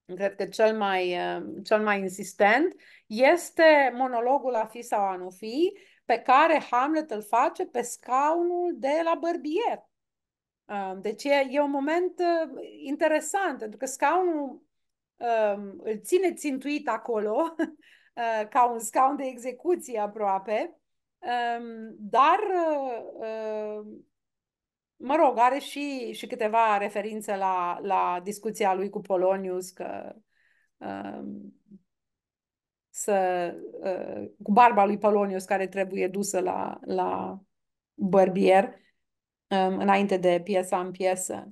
cred că cel mai, uh, cel mai insistent, este monologul a fi sau a nu fi, pe care Hamlet îl face pe scaunul de la bărbier. Um, deci e, e un moment interesant, pentru că scaunul îl ține țintuit acolo, Uh, ca un scaun de execuție aproape, um, dar, uh, mă rog, are și, și câteva referințe la, la discuția lui cu Polonius, că um, să, uh, cu barba lui Polonius care trebuie dusă la, la bărbier um, înainte de piesa în piesă.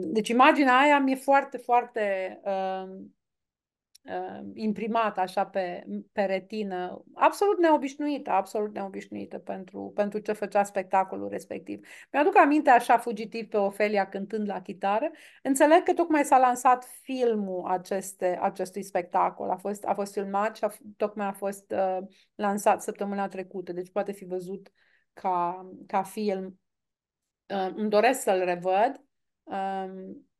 Deci imaginea aia mi-e foarte, foarte uh, imprimată așa pe, pe retină, absolut neobișnuită, absolut neobișnuită pentru, pentru ce făcea spectacolul respectiv. Mi-aduc aminte așa fugitiv pe Ofelia cântând la chitară. Înțeleg că tocmai s-a lansat filmul aceste, acestui spectacol. A fost, a fost filmat și a, tocmai a fost uh, lansat săptămâna trecută, deci poate fi văzut ca, ca film. Uh, îmi doresc să-l revăd. Uh,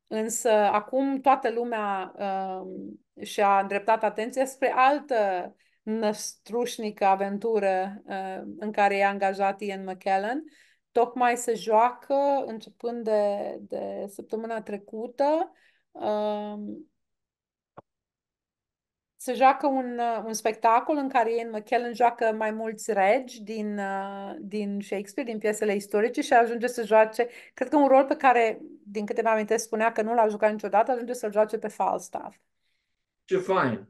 Însă acum toată lumea uh, și a îndreptat atenția spre altă năstrușnică aventură uh, în care e angajat Ian McKellen. Tocmai se joacă, începând de, de săptămâna trecută, um, se joacă un, uh, un spectacol în care Ian McKellen joacă mai mulți regi din, uh, din Shakespeare, din piesele istorice și ajunge să joace, cred că un rol pe care, din câte mi-am amintesc, spunea că nu l-a jucat niciodată, ajunge să-l joace pe Falstaff. Ce fain!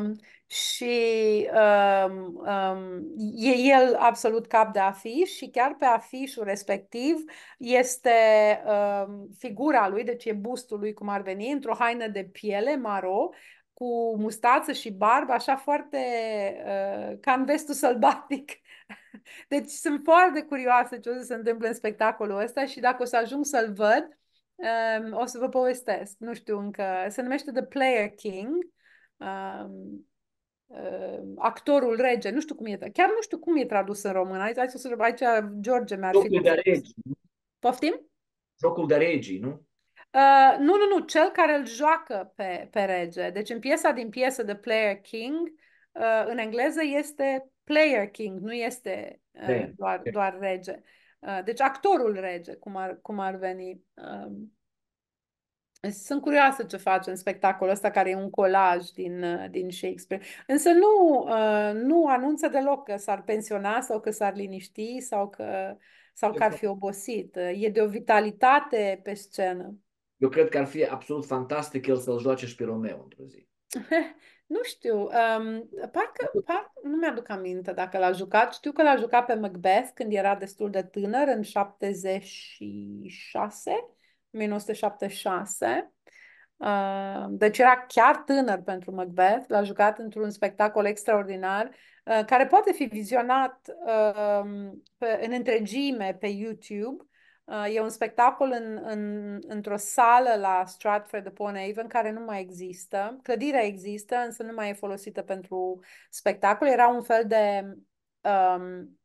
Um, și um, um, e el absolut cap de afiș și chiar pe afișul respectiv este um, figura lui, deci e bustul lui cum ar veni, într-o haină de piele maro cu mustață și barbă, așa foarte uh, ca în vestul sălbatic. Deci sunt foarte curioasă ce o să se întâmple în spectacolul ăsta și dacă o să ajung să-l văd, Um, o să vă povestesc, nu știu încă. Se numește The Player King. Um, um, actorul rege, nu știu cum e, chiar nu știu cum e tradus în română. Aici, aici, aici George mi-ar fi... Jocul de regi. Poftim? Jocul de regii, nu? Uh, nu, nu, nu, cel care îl joacă pe, pe rege. Deci în piesa din piesă de Player King, uh, în engleză este Player King, nu este uh, doar, doar rege. Uh, Uh, deci actorul rege, cum ar, cum ar veni. Um, sunt curioasă ce face în spectacolul ăsta, care e un colaj din, uh, din Shakespeare. Însă nu, uh, nu anunță deloc că s-ar pensiona sau că s-ar liniști sau că, sau că ar exact. fi obosit. E de o vitalitate pe scenă. Eu cred că ar fi absolut fantastic el să-l joace și pe Romeo într-o zi. Nu știu, um, parcă, parcă nu mi-aduc aminte dacă l-a jucat. Știu că l-a jucat pe Macbeth când era destul de tânăr, în 76, 1976. Uh, deci era chiar tânăr pentru Macbeth, l-a jucat într-un spectacol extraordinar, uh, care poate fi vizionat uh, pe, în întregime pe YouTube Uh, e un spectacol în, în, într-o sală la Stratford-upon-Avon care nu mai există. Clădirea există, însă nu mai e folosită pentru spectacol. Era un fel de... Um,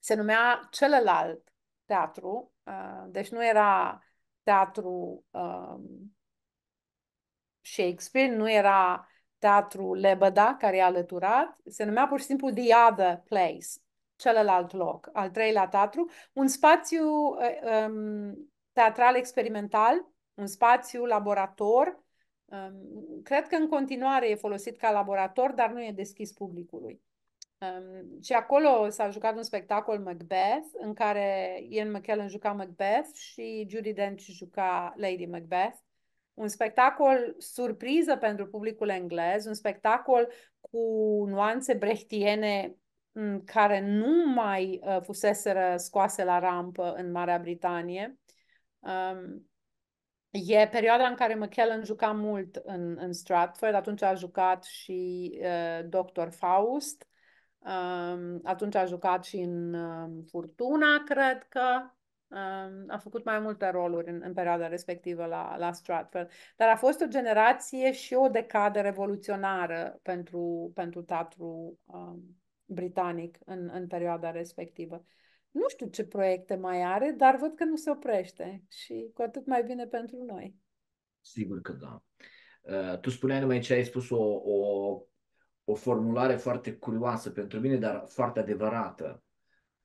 se numea celălalt teatru, uh, deci nu era teatru um, Shakespeare, nu era teatru Lebeda, care a alăturat, se numea pur și simplu The Other Place, celălalt loc, al treilea teatru, un spațiu uh, um, teatral experimental, un spațiu laborator. Um, cred că în continuare e folosit ca laborator, dar nu e deschis publicului. Um, și acolo s-a jucat un spectacol Macbeth, în care Ian McKellen juca Macbeth și Judy Dench juca Lady Macbeth. Un spectacol surpriză pentru publicul englez, un spectacol cu nuanțe brechtiene care nu mai fusese uh, fuseseră scoase la rampă în Marea Britanie. Um, e perioada în care McKellen juca mult în, în Stratford, atunci a jucat și uh, Dr. Faust, um, atunci a jucat și în um, Furtuna, cred că. a făcut mai multe roluri în, în perioada respectivă la, la Stratford. Dar a fost o generație și o decadă revoluționară pentru, pentru teatru um, britanic în, în perioada respectivă. Nu știu ce proiecte mai are, dar văd că nu se oprește și cu atât mai bine pentru noi. Sigur că da. Uh, tu spuneai numai ce ai spus o, o, o formulare foarte curioasă pentru mine, dar foarte adevărată.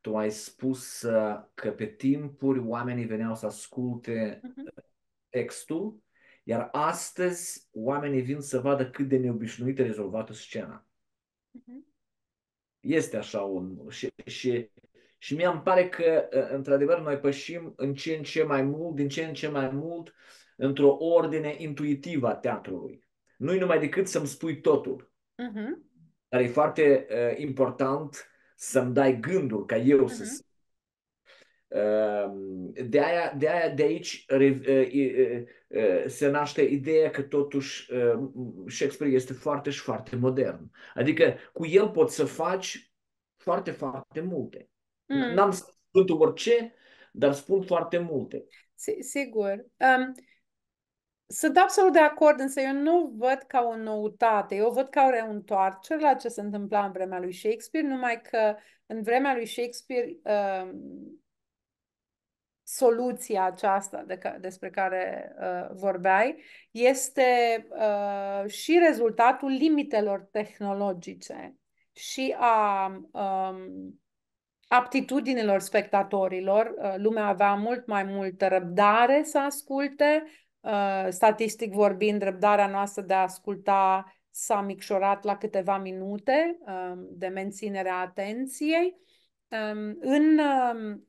Tu ai spus uh, că pe timpuri oamenii veneau să asculte uh-huh. textul, iar astăzi oamenii vin să vadă cât de neobișnuită rezolvată scena. Uh-huh. Este așa un... Și, și, și mie îmi pare că, ă, într-adevăr, noi pășim în ce în ce mai mult, din ce în ce mai mult, într-o ordine intuitivă a teatrului. Nu-i numai decât să-mi spui totul. Uh-huh. Dar e foarte uh, important să-mi dai gândul ca eu uh-huh. să mm-hmm. Ehm, de, aia, de, aia, de aici se naște ideea că totuși Shakespeare este foarte și foarte modern. Adică cu el poți să faci foarte, foarte multe. Mm. N-am spus orice, dar spun foarte multe. Sigur. Um, sunt absolut de acord, însă eu nu văd ca o noutate. Eu văd ca o reîntoarcere la ce se întâmpla în vremea lui Shakespeare, numai că în vremea lui Shakespeare um, soluția aceasta de ca, despre care uh, vorbeai este uh, și rezultatul limitelor tehnologice și a um, aptitudinilor spectatorilor. Uh, lumea avea mult mai multă răbdare să asculte, uh, statistic vorbind, răbdarea noastră de a asculta s-a micșorat la câteva minute uh, de menținerea atenției. Um, în um,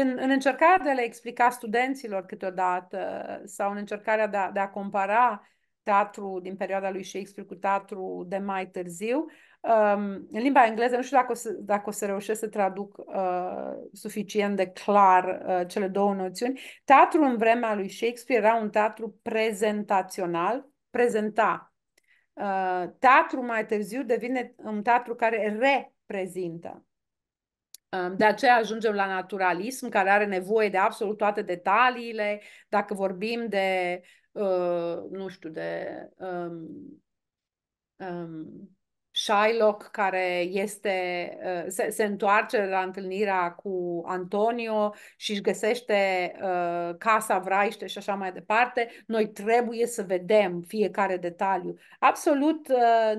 în, în încercarea de a le explica studenților câteodată uh, sau în încercarea de a, de a compara teatru din perioada lui Shakespeare cu teatru de mai târziu, um, în limba engleză, nu știu dacă o să, dacă o să reușesc să traduc uh, suficient de clar uh, cele două noțiuni. Teatru în vremea lui Shakespeare era un teatru prezentațional, prezenta. Uh, teatru mai târziu devine un teatru care reprezintă. De aceea ajungem la naturalism, care are nevoie de absolut toate detaliile. Dacă vorbim de, uh, nu știu, de um, um, Shylock care este, uh, se, se întoarce la întâlnirea cu Antonio și își găsește uh, casa vraiște și așa mai departe, noi trebuie să vedem fiecare detaliu. Absolut uh,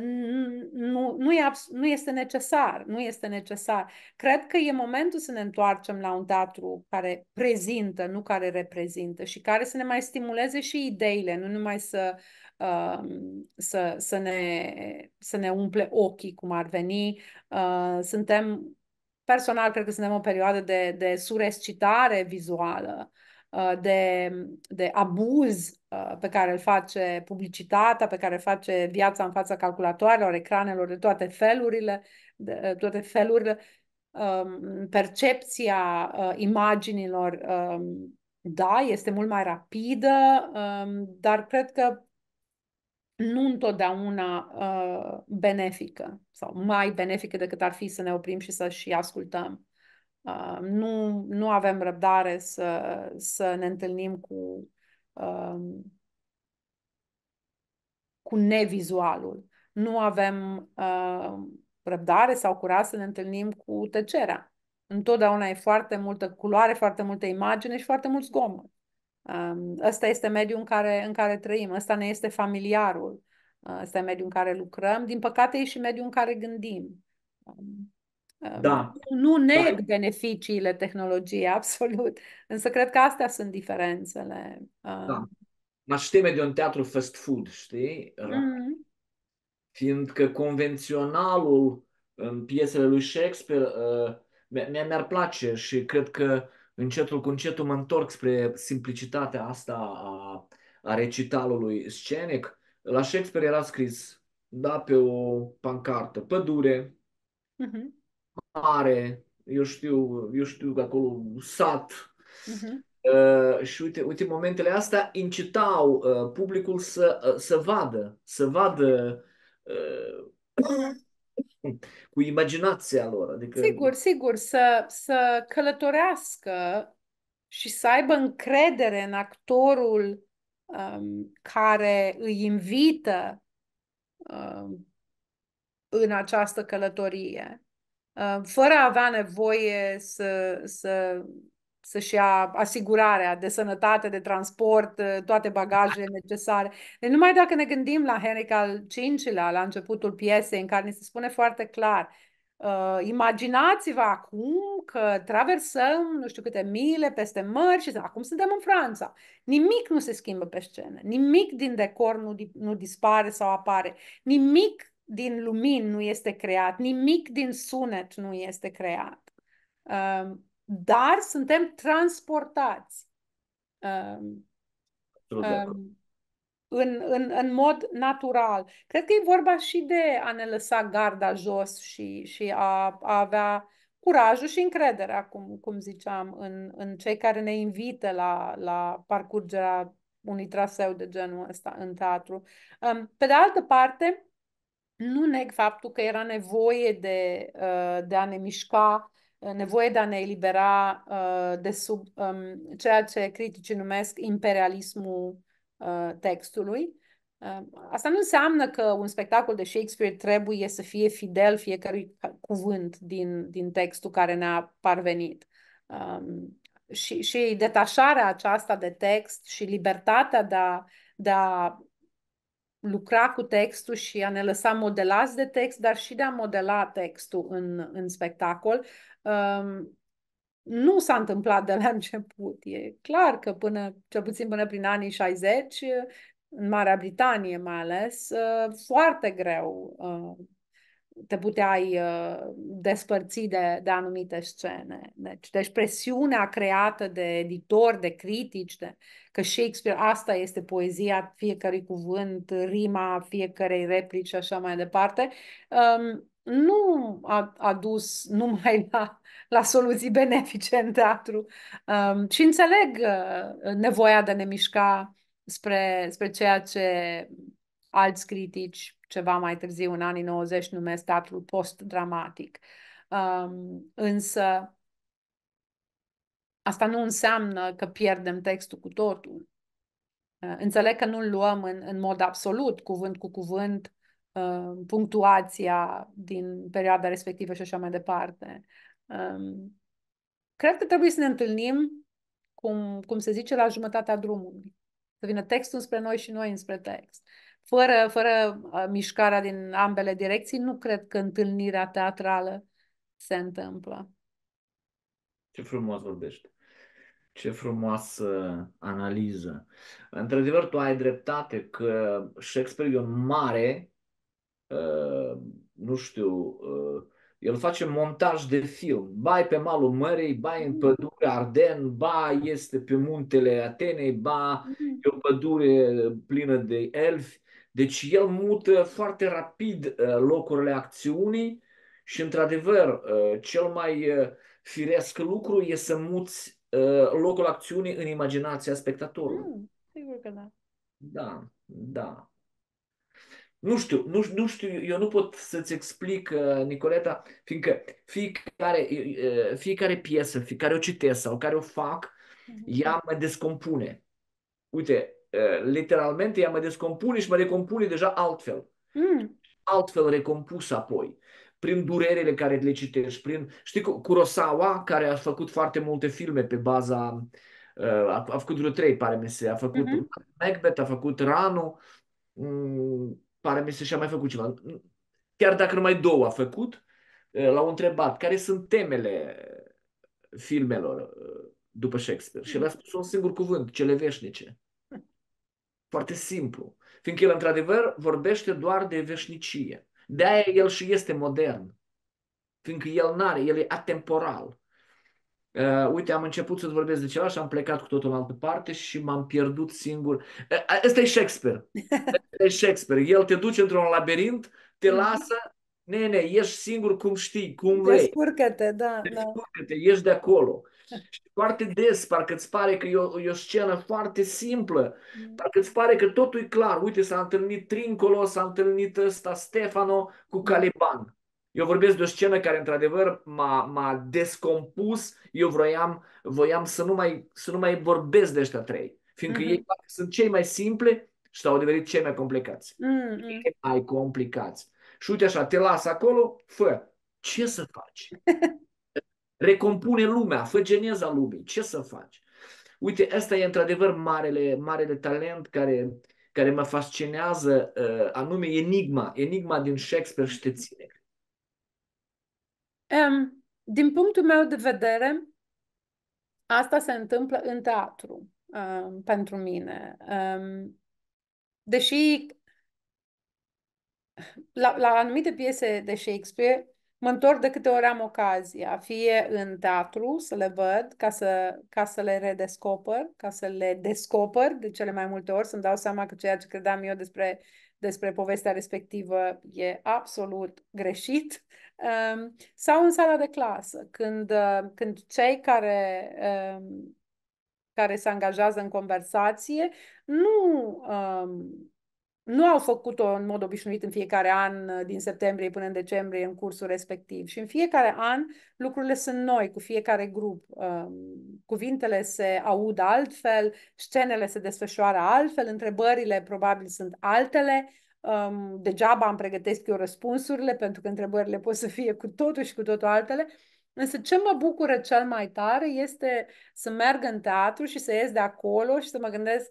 nu, nu, e, nu este necesar, nu este necesar. Cred că e momentul să ne întoarcem la un teatru care prezintă, nu care reprezintă și care să ne mai stimuleze și ideile, nu numai să uh, Um, să, să, ne, să ne umple ochii cum ar veni. Uh, suntem, personal, cred că suntem o perioadă de, de surescitare vizuală, uh, de, de abuz uh, pe care îl face publicitatea, pe care îl face viața în fața calculatoarelor, ecranelor, de toate felurile, de toate felurile um, percepția imaginilor, um, da, este mult mai rapidă, dar cred că nu întotdeauna uh, benefică sau mai benefică decât ar fi să ne oprim și să și ascultăm. Uh, nu, nu avem răbdare să, să ne întâlnim cu, uh, cu nevizualul. Nu avem uh, răbdare sau curaj să ne întâlnim cu tăcerea. Întotdeauna e foarte multă culoare, foarte multă imagine și foarte mult zgomot. Ăsta este mediul în care, în care trăim, ăsta ne este familiarul, ăsta e mediul în care lucrăm. Din păcate, e și mediul în care gândim. Da. Nu neg da. beneficiile tehnologiei, absolut. Însă cred că astea sunt diferențele. Da. M-aș mediul de un teatru fast food, știi? Mm-hmm. Fiindcă convenționalul în piesele lui Shakespeare uh, mi-ar place și cred că încetul cu încetul mă întorc spre simplicitatea asta a, a recitalului scenic. La Shakespeare era scris, da, pe o pancartă, pădure, uh-huh. mare, eu știu, eu știu că acolo sat. Uh-huh. Uh, și uite, uite, momentele astea incitau uh, publicul să, uh, să vadă, să vadă uh, cu imaginația lor. Adică... Sigur, sigur, să, să călătorească și să aibă încredere în actorul um, care îi invită um, în această călătorie, um, fără a avea nevoie să, să să-și ia asigurarea de sănătate, de transport, uh, toate bagajele necesare. Deci numai dacă ne gândim la Henric al V-lea, la începutul piesei, în care ni se spune foarte clar, uh, imaginați-vă acum că traversăm nu știu câte mile peste mări și acum suntem în Franța. Nimic nu se schimbă pe scenă, nimic din decor nu, nu dispare sau apare, nimic din lumini nu este creat, nimic din sunet nu este creat. Uh, dar suntem transportați um, um, în, în, în mod natural. Cred că e vorba și de a ne lăsa garda jos și, și a, a avea curajul și încrederea, cum, cum ziceam, în, în cei care ne invită la, la parcurgerea unui traseu de genul ăsta în teatru. Um, pe de altă parte, nu neg faptul că era nevoie de, uh, de a ne mișca Uh, nevoie de a ne elibera uh, de sub um, ceea ce criticii numesc imperialismul uh, textului. Asta nu înseamnă că un spectacol de Shakespeare trebuie să fie fidel fiecărui cuvânt din, din textul care ne-a parvenit. Um, și, și detașarea aceasta de text și libertatea de a, de a lucra cu textul și a ne lăsa modelați de text, dar și de a modela textul în, în spectacol. Um, nu s-a întâmplat de la început. E clar că până, cel puțin până prin anii 60, în Marea Britanie mai ales, ehm, foarte greu ehm, te puteai uh, despărți de, de anumite scene. Deci, deci presiunea creată de editori, de critici, de, că Shakespeare, asta este poezia, fiecare cuvânt, rima, fiecare replici și așa mai departe, um, nu a, a dus numai la, la soluții benefice în teatru. Um, și înțeleg uh, nevoia de a ne mișca spre, spre ceea ce alți critici ceva mai târziu, în anii 90, numesc teatrul post-dramatic. Um, însă asta nu înseamnă că pierdem textul cu totul. înțeleg că nu-l luăm în, în mod absolut, cuvânt cu cuvânt, uh, punctuația din perioada respectivă și așa mai departe. Um, cred că trebuie să ne întâlnim, cum, cum se zice, la jumătatea drumului. Să vină textul spre noi și noi înspre text fără, fără mișcarea din ambele direcții, nu cred că întâlnirea teatrală se întâmplă. Ce frumos vorbești. Ce frumoasă analiză. Într-adevăr, tu ai dreptate că Shakespeare e un mare, uh, nu știu, uh, el face montaj de film. Bai pe malul mării, bai în mm. pădure Arden, ba este pe muntele Atenei, ba mm. e o pădure plină de elfi. Deci el mută foarte rapid uh, locurile acțiunii și, într-adevăr, uh, cel mai uh, firesc lucru e să muți locul acțiunii în imaginația spectatorului. Mm, sigur că da. Da, da. Nu știu, nu, nu știu, eu nu pot să-ți explic, Nicoleta, fiindcă fiecare, fiecare piesă, fiecare o citesc sau care o fac, mm-hmm. ea mă descompune. Uite, literalmente ea mă descompune și mă recompune deja altfel. Mm. Altfel recompus apoi. Prin durerele care le citești, prin, știi, Kurosawa, care a făcut foarte multe filme pe baza, a, a făcut vreo trei, pare mi se, a făcut mm-hmm. Macbeth, a făcut Ranu, mm, pare mi se și a mai făcut ceva. Chiar dacă numai două a făcut, l-au întrebat care sunt temele filmelor după Shakespeare. Și el a spus un singur cuvânt, cele veșnice. Foarte simplu. Fiindcă el, într-adevăr, vorbește doar de veșnicie. De-aia el și este modern. Fiindcă el n-are, el e atemporal. Uh, uite, am început să-ți vorbesc de ceva și am plecat cu totul în altă parte și m-am pierdut singur. Uh, ăsta e Shakespeare. ăsta e Shakespeare. El te duce într-un labirint, te mhm. lasă, nene, ești singur cum știi, cum vrei. Descurcă-te, da. da. Descurcă-te, da. ești de acolo. Și foarte des, parcă îți pare că e o, e o scenă foarte simplă, mm. parcă îți pare că totul e clar. Uite, s-a întâlnit Trincolo, s-a întâlnit ăsta Stefano cu mm. Caliban. Eu vorbesc de o scenă care, într-adevăr, m-a, m-a descompus. Eu vroiam, voiam să nu mai, să nu mai vorbesc de ăștia trei, fiindcă mm-hmm. ei sunt cei mai simple și au devenit cei mai complicați. Mm-hmm. Cei mai complicați. Și uite așa, te las acolo, fă. Ce să faci? Recompune lumea, fă geneza lumii, ce să faci? Uite, ăsta e într-adevăr marele, marele talent care, care mă fascinează, uh, anume enigma, enigma din Shakespeare și Teține. Um, din punctul meu de vedere, asta se întâmplă în teatru um, pentru mine. Um, deși la, la anumite piese de Shakespeare mă întorc de câte ori am ocazia, fie în teatru să le văd, ca să, ca să le redescoper, ca să le descoper de cele mai multe ori, să-mi dau seama că ceea ce credeam eu despre, despre povestea respectivă e absolut greșit, um, sau în sala de clasă, când, ă, când cei care um, care se angajează în conversație, nu um, nu au făcut-o în mod obișnuit în fiecare an, uh, din septembrie până în decembrie, în cursul respectiv. Și în fiecare an lucrurile sunt noi, cu fiecare grup. Um, cuvintele se aud altfel, scenele se desfășoară altfel, întrebările probabil sunt altele. Um, degeaba îmi pregătesc eu răspunsurile, pentru că întrebările pot să fie cu totul și cu totul altele. Însă ce mă bucură cel mai tare este să merg în teatru și să ies de acolo și să mă gândesc,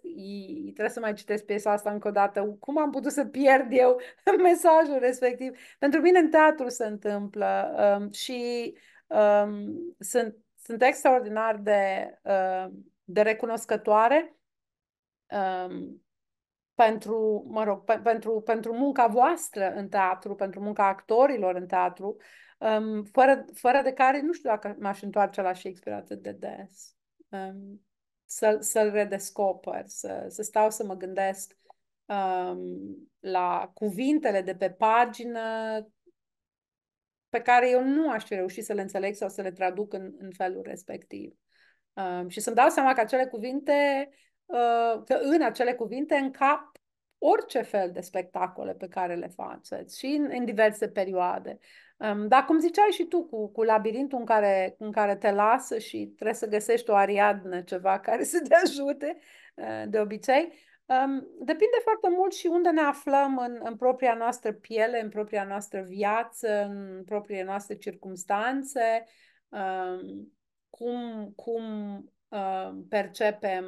trebuie să mai citesc piesa asta încă o dată, cum am putut să pierd eu mesajul respectiv. Pentru mine în teatru se întâmplă um, și um, sunt, sunt extraordinar de, uh, de recunoscătoare um, pentru, mă rog, pe, pentru, pentru munca voastră în teatru, pentru munca actorilor în teatru, uh, um, fără, fără de care nu știu dacă m-aș întoarce la Shakespeare atât de des. Um, să, să-l redescoper, să, să stau să mă gândesc um, la cuvintele de pe pagină pe care eu nu aș fi reușit să le înțeleg sau să le traduc în, în felul respectiv. Um, și să-mi dau seama că acele cuvinte, uh, că în acele cuvinte încap orice fel de spectacole pe care le faceți și în, în diverse perioade. Dar cum ziceai și tu, cu, cu labirintul în care, în care te lasă și trebuie să găsești o ariadnă, ceva care să te ajute, ă, de obicei, depinde foarte mult și unde ne aflăm în, în propria noastră piele, în propria noastră viață, în propriile noastre circumstanțe, cum, cum percepem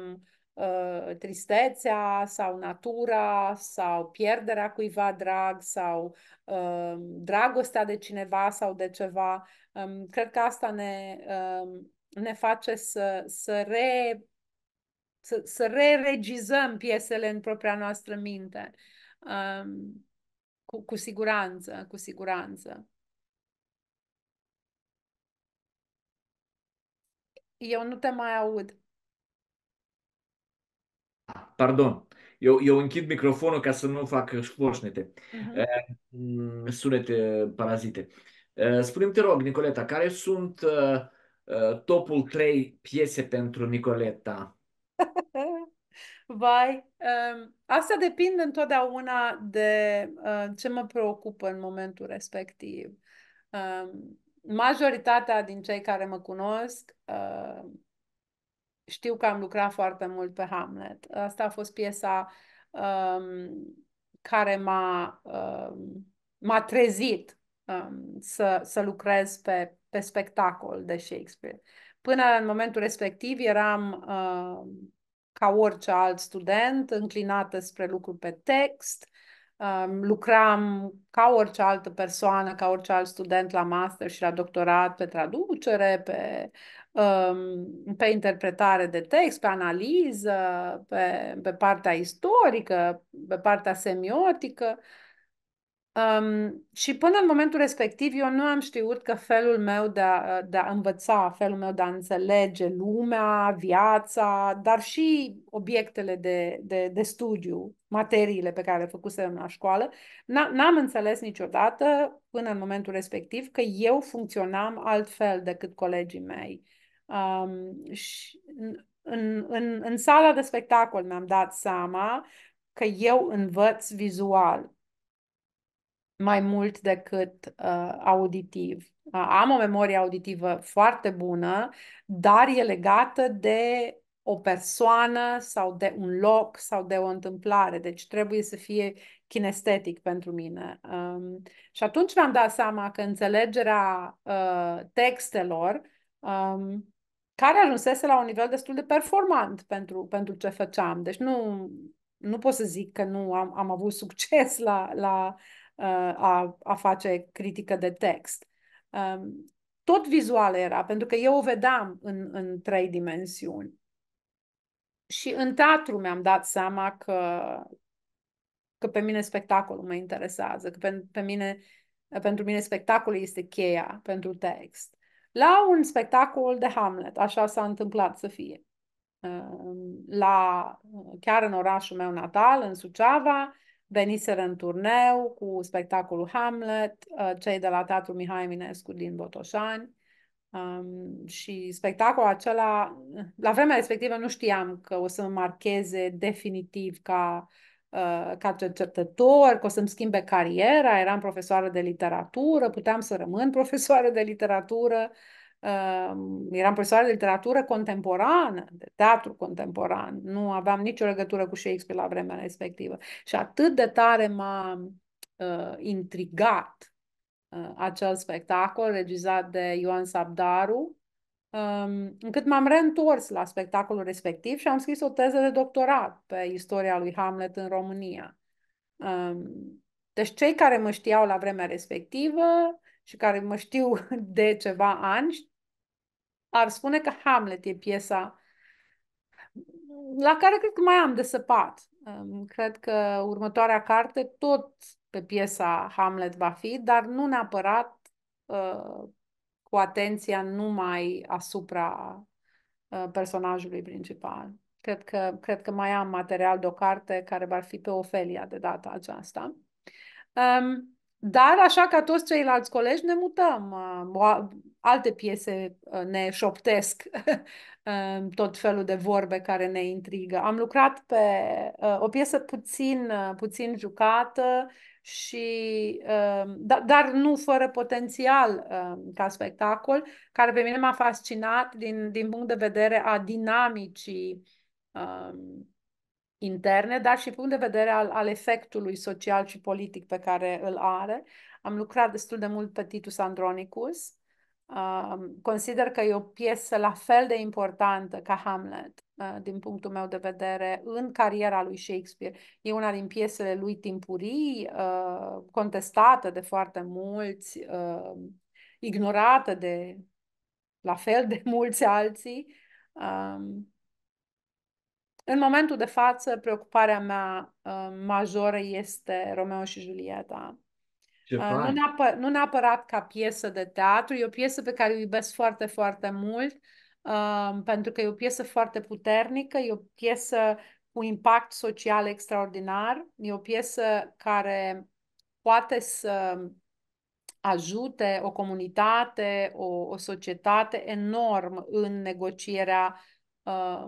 Uh, tristețea sau natura sau pierderea cuiva drag sau uh, dragostea de cineva sau de ceva. Um, cred că asta ne, um, ne face să, să re să, să re-regizăm piesele în propria noastră minte. Um, cu, cu siguranță, cu siguranță. Eu nu te mai aud. Pardon, eu, eu închid microfonul ca să nu fac șfoșnete, uh-huh. Mhm. Eh, mm, sunete parazite. Eh, spune-mi, te rog, Nicoleta, care sunt eh, topul 3 piese pentru Nicoleta? Vai, ehm, asta depinde întotdeauna de ce mă preocupă în momentul respectiv. Ehm, majoritatea din cei care mă cunosc ehm, știu că am lucrat foarte mult pe Hamlet. Asta a fost piesa um, care m-a, um, m-a trezit um, să, să lucrez pe, pe spectacol de Shakespeare. Până în momentul respectiv eram uh, ca orice alt student, înclinată spre lucruri pe text, um, lucram ca orice altă persoană, ca orice alt student la master și la doctorat pe traducere, pe Um, pe interpretare de text, pe analiză, pe, pe partea istorică, pe partea semiotică. Um, și până în momentul respectiv eu nu am știut că felul meu de a, de a învăța, felul meu de a înțelege lumea, viața, dar și obiectele de, de, de studiu, materiile pe care le făcusem la școală, n-am înțeles niciodată până în momentul respectiv că eu funcționam altfel decât colegii mei. Um, și în, în, în sala de spectacol mi-am dat seama că eu învăț vizual mai mult decât uh, auditiv. Uh, am o memorie auditivă foarte bună, dar e legată de o persoană sau de un loc sau de o întâmplare. Deci trebuie să fie kinestetic pentru mine. Um, și atunci mi-am dat seama că înțelegerea uh, textelor um, care ajunsese la un nivel destul de performant pentru, pentru ce făceam. Deci nu, nu pot să zic că nu am, am avut succes la, la uh, a, a face critică de text. Um, tot vizual era, pentru că eu o vedeam în, în trei dimensiuni. Și în teatru mi-am dat seama că, că pe mine spectacolul mă interesează, că pe, pe mine, pentru mine spectacolul este cheia pentru text la un spectacol de Hamlet. Așa s-a întâmplat să fie. Ehm, la, eh, chiar în orașul meu natal, în Suceava, veniseră în turneu cu spectacolul Hamlet, eh, cei de la Teatrul Mihai Eminescu din Botoșani. Um, și spectacolul acela, la vremea respectivă nu știam că o să mă marcheze definitiv ca Uh, ca cercetător, că o să-mi schimbe cariera, eram profesoară de literatură, puteam să rămân profesoară de literatură, uh, eram profesoară de literatură contemporană, de teatru contemporan, nu aveam nicio legătură cu Shakespeare la vremea respectivă. Și atât de tare m-a uh, intrigat uh, acel spectacol regizat de Ioan Sabdaru, încât m-am reîntors la spectacolul respectiv și am scris o teză de doctorat pe istoria lui Hamlet în România. Deci cei care mă știau la vremea respectivă și care mă știu de ceva ani ar spune că Hamlet e piesa la care cred că mai am de săpat. Cred că următoarea carte tot pe piesa Hamlet va fi, dar nu neapărat uh, cu atenția numai asupra uh, personajului principal. Cred că, cred că mai am material de o carte care va fi pe Ofelia de data aceasta. Um, dar, așa ca toți ceilalți colegi, ne mutăm. Uh, alte piese uh, ne șoptesc um, tot felul de vorbe care ne intrigă. Am lucrat pe o piesă puțin, puțin jucată, și, um, da, dar nu fără potențial um, ca spectacol, care pe mine m-a fascinat din, din punct de vedere a dinamicii um, interne, dar și punct de vedere al, al efectului social și politic pe care îl are. Am lucrat destul de mult pe Titus Andronicus. Um, consider că e o piesă la fel de importantă ca Hamlet Uh, din punctul meu de vedere, în cariera lui Shakespeare. E una din piesele lui timpurii, uh, contestată de foarte mulți, uh, ignorată de la fel de mulți alții. Um, în momentul de față, preocuparea mea majoră este Romeo și Julieta. Nu, neapă, nu neapărat ca piesă de teatru, e o piesă pe care o iubesc foarte, foarte mult. Uh, Um, pentru că e o piesă foarte puternică, e o piesă cu impact social extraordinar, e o piesă care poate să ajute o comunitate, o, o societate enorm în negocierea uh,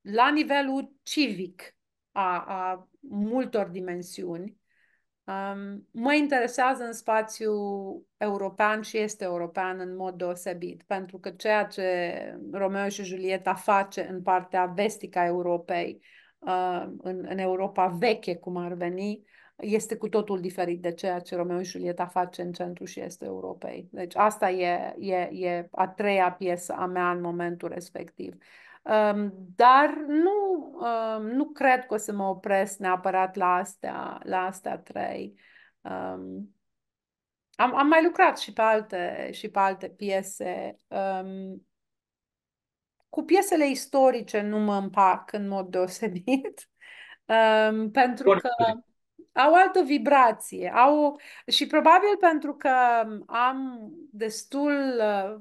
la nivelul civic a, a multor dimensiuni Um, mă interesează în spațiu european și este european în mod deosebit, pentru că ceea ce Romeo și Julieta face în partea vestică a Europei, uh, în, în Europa veche, cum ar veni, este cu totul diferit de ceea ce Romeo și Julieta face în centru și este Europei. Deci asta e, e, e a treia piesă a mea în momentul respectiv. Uh, dar nu, nu cred că o să mă opresc neapărat la astea, la astea trei. Am, am mai lucrat și pe alte, și pe alte piese. Cu piesele istorice nu mă împac în mod deosebit, pentru că au altă vibrație. Au, și probabil pentru că am destul uh,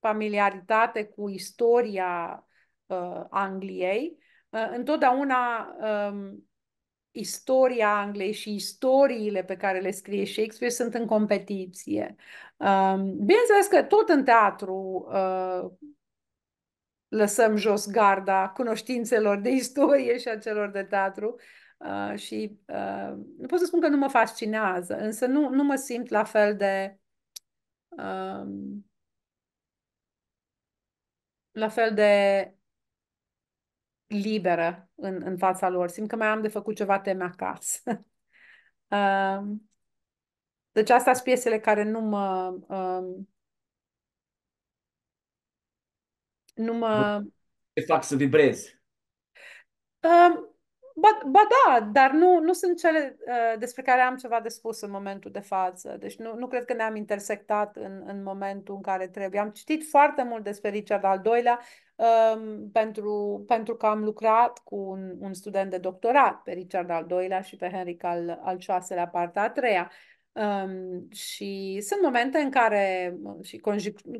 familiaritate cu istoria uh, Angliei. Uh, întotdeauna um, istoria Angliei și istoriile pe care le scrie Shakespeare sunt în competiție. Um, bineînțeles că tot în teatru uh, lăsăm jos garda cunoștințelor de istorie și a celor de teatru uh, și uh, nu pot să spun că nu mă fascinează, însă nu, nu mă simt la fel de um, la fel de liberă în, în fața lor. Simt că mai am de făcut ceva teme acasă. deci astea sunt piesele care nu mă... nu mă... Te fac să vibrezi. Um, Ba, ba da, dar nu, nu sunt cele uh, despre care am ceva de spus în momentul de față. Deci nu, nu cred că ne-am intersectat în, în momentul în care trebuie. Am citit foarte mult despre Richard al doilea um, pentru, pentru că am lucrat cu un, un student de doctorat pe Richard al doilea și pe Henric al, al VI-lea, partea a treia. Um, și sunt momente în care, uh, și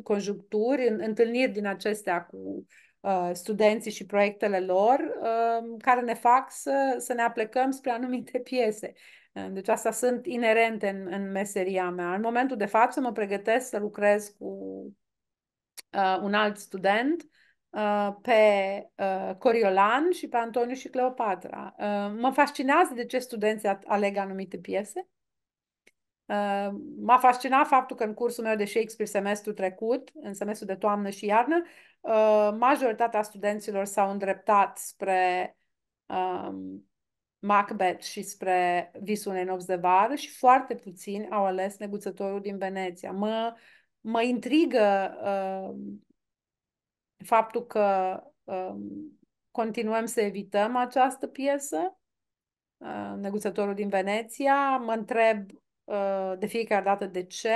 conjuncturi, întâlniri din acestea cu Uh, studenții și proiectele lor um, care ne fac să, să ne aplecăm spre anumite piese. Uh, deci asta sunt inerente în, în meseria mea. În momentul de față mă pregătesc să lucrez cu uh, un alt student uh, pe uh, Coriolan și pe Antoniu și Cleopatra. Uh, mă fascinează de ce studenții aleg anumite piese Uh, m-a fascinat faptul că în cursul meu de Shakespeare semestru trecut, în semestru de toamnă și iarnă, uh, majoritatea studenților s-au îndreptat spre um, Macbeth și spre Visul unei nopți de vară și foarte puțini au ales Neguțătorul din Veneția. Mă, mă intrigă uh, faptul că uh, continuăm să evităm această piesă, uh, Neguțătorul din Veneția. Mă întreb Uh, de fiecare dată de ce.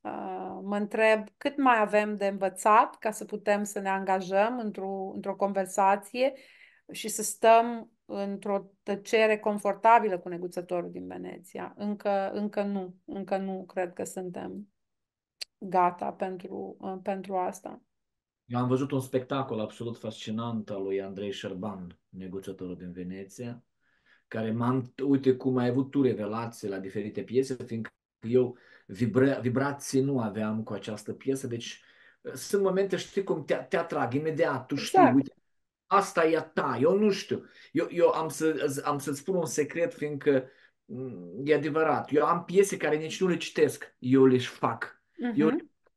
Uh, mă întreb cât mai avem de învățat ca să putem să ne angajăm într-o, într-o conversație și să stăm într-o tăcere confortabilă cu neguțătorul din Veneția. Încă, încă nu, încă nu cred că suntem gata pentru, uh, pentru asta. Eu am văzut un spectacol absolut fascinant al lui Andrei Șerban, neguțătorul din Veneția, care m-am, uite cum ai avut tu revelații la diferite piese, fiindcă eu vibra, vibrații nu aveam cu această piesă, deci uh, sunt momente, știi cum, te, te atrag imediat, tu știi, exact. uite, asta e a ta, eu nu știu. Eu, eu am, să, am să-ți spun un secret, fiindcă mm, e adevărat, eu am piese care nici nu le citesc, eu mhm. le fac. Uh-huh. Eu,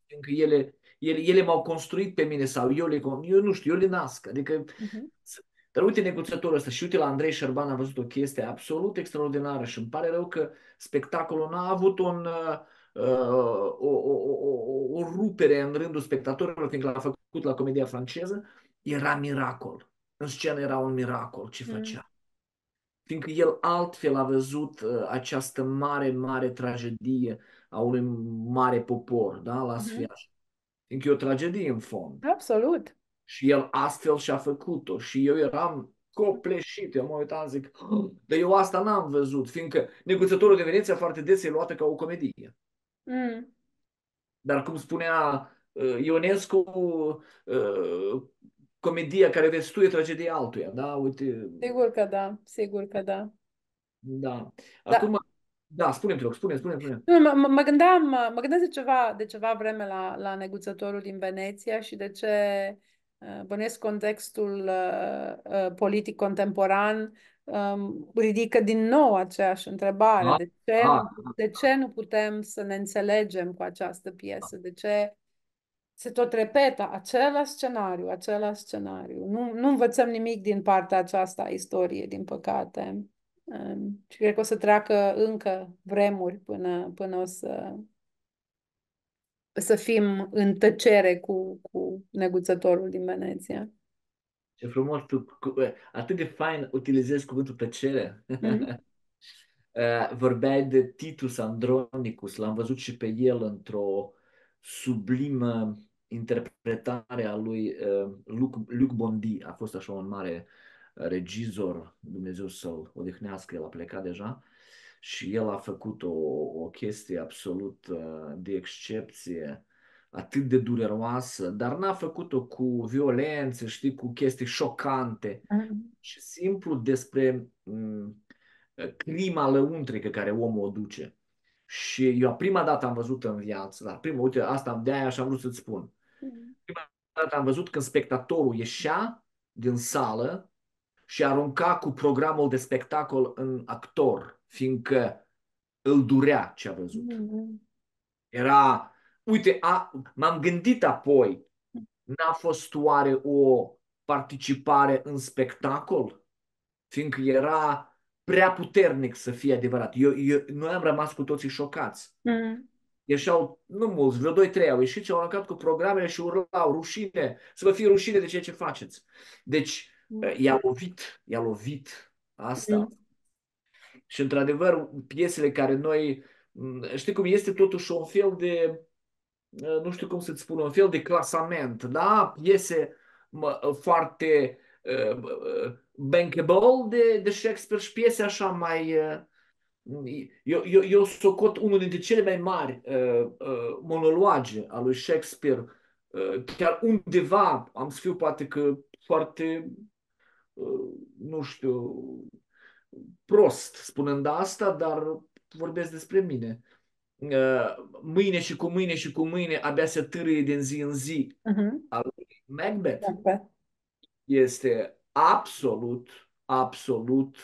fiindcă ele, ele, ele m-au construit pe mine sau eu le, eu nu știu, eu le nasc. Adică uh-huh. sunt dar uite neguțătorul ăsta și uite la Andrei Șerban a văzut o chestie absolut extraordinară și îmi pare rău că spectacolul n-a avut un, uh, uh o, o, o, o rupere în rândul spectatorilor, fiindcă l-a făcut la comedia franceză, era miracol. În scenă era un miracol ce mm. făcea. Mm. Fiindcă el altfel a văzut uh, această mare, mare tragedie a unui mare popor, da, la mm-hmm. Sfiaș. Fiindcă e o tragedie în fond. Absolut. Și el astfel și-a făcut-o. Și eu eram copleșit. Eu mă uitam, zic, dar eu asta n-am văzut, fiindcă neguțătorul de Veneția foarte des e luată ca o comedie. Mm. Dar cum spunea ă, Ionescu, ă, comedia care vezi tu e tragedia altuia, da? Uite... Sigur că da, sigur că da. Da. da. Acum, da. Da, spune te rog, spune, spune, spune. Nu, mă, mă, gândeam, mă gândeam de ceva, de ceva vreme la, la neguțătorul din Veneția și de ce Uh, bănesc contextul uh, uh, politic contemporan um, ridică din nou aceeași întrebare. Ah, de ce, ah. de ce nu putem să ne înțelegem cu această piesă? De ce se tot repetă același scenariu, același scenariu. Nu, nu învățăm nimic din partea aceasta a istoriei, din păcate. Um, și cred că o să treacă încă vremuri până, până o să să fim în tăcere cu, cu neguțătorul din Veneția. Ce frumos, tu cu, atât de fain utilizezi cuvântul tăcere. Mm-hmm. Uh, vorbeai de Titus Andronicus, l-am văzut și pe el într-o sublimă interpretare a lui uh, Luc, Luc Bondi, a fost așa un mare uh, regizor, Dumnezeu să-l odihnească, el a plecat deja, și el a făcut o, o chestie absolut uh, de excepție, atât de dureroasă, dar n-a făcut-o cu violență, știi, cu chestii șocante, uh-huh. Mm-hmm. ci simplu despre m- mm, crima lăuntrică care omul o duce. Și eu prima dată am văzut în viață, dar prima, uite, asta de aia așa am vrut să-ți spun. Mm-hmm. Prima dată am văzut când spectatorul ieșea din sală și arunca cu programul de spectacol în actor fiindcă îl durea ce a văzut. Mm-hmm. Era, uite, a, m-am gândit apoi, n-a fost oare o participare în spectacol? Fiindcă era prea puternic să fie adevărat. Eu, eu, noi am rămas cu toții șocați. Mm. Ieșeau, nu mulți, vreo doi, trei au ieșit și au aruncat cu programele și urlau rușine, să vă fie rușine de ceea ce faceți. Deci, mm. i-a lovit, i-a lovit asta. Mm și într-adevăr, piesele care noi, mm, știi cum este totuși un fel de, nu știu cum să-ți spun, un fel de clasament, da? Piese foarte bankable de, de Shakespeare și piese așa mai... eu, eu, eu socot unul dintre cele mai mari uh, uh, monologe a lui Shakespeare, uh, chiar undeva am să fiu poate că foarte, uh, nu știu, prost spunând asta, dar vorbesc despre mine. Uh, mâine și cu mâine și cu mâine abia se târâie din zi în zi uh-huh. al lui Macbeth. Macbeth. Este absolut, absolut,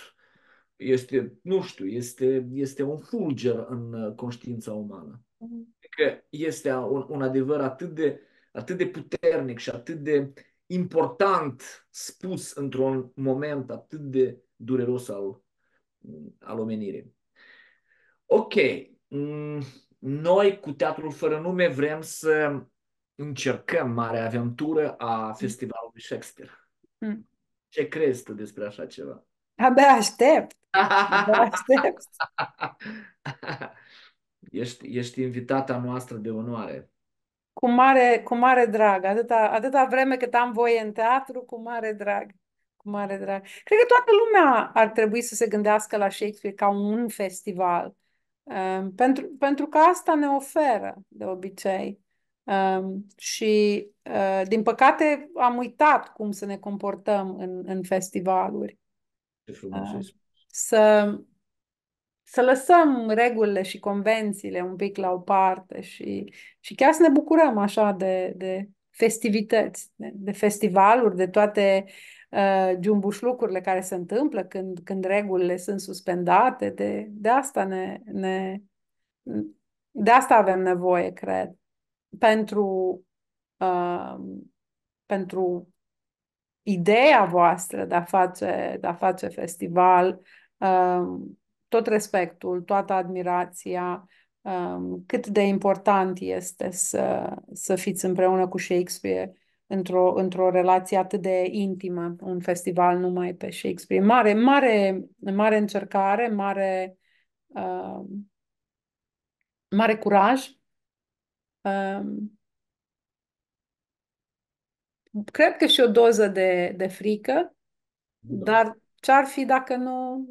este, nu știu, este, este un fulger în uh, conștiința umană. Uh-huh. Că este un, un adevăr atât de, atât de puternic și atât de important spus într-un moment atât de dureros al, al omenire. Ok, mm, noi cu Teatrul Fără Nume vrem să încercăm marea aventură a festivalului Shakespeare. Mm. Ce crezi tu despre așa ceva? Abia aștept! Abia aștept! ești, ești invitata noastră de onoare. Cu mare, cu mare drag, atâta, atâta vreme cât am voie în teatru, cu mare drag mare drag. Cred că toată lumea ar trebui să se gândească la Shakespeare ca un festival. Um, pentru, pentru că asta ne oferă, de obicei. Um, și, uh, din păcate, am uitat cum să ne comportăm în, în festivaluri. Ce frumos uh, să, să lăsăm regulile și convențiile un pic la o parte și, și chiar să ne bucurăm așa de, de festivități, de, de festivaluri, de toate Uh, giumbușlucurile care se întâmplă când, când regulile sunt suspendate. De, de asta ne, ne de asta avem nevoie, cred, pentru, uh, pentru ideea voastră de a face, de a face festival, uh, tot respectul, toată admirația, uh, cât de important este să, să fiți împreună cu Shakespeare într-o, într-o relație atât de intimă, un festival numai pe Shakespeare. Mare, mare, mare încercare, mare, uh, mare curaj. Uh, cred că și o doză de, de frică, da. dar ce-ar fi dacă nu...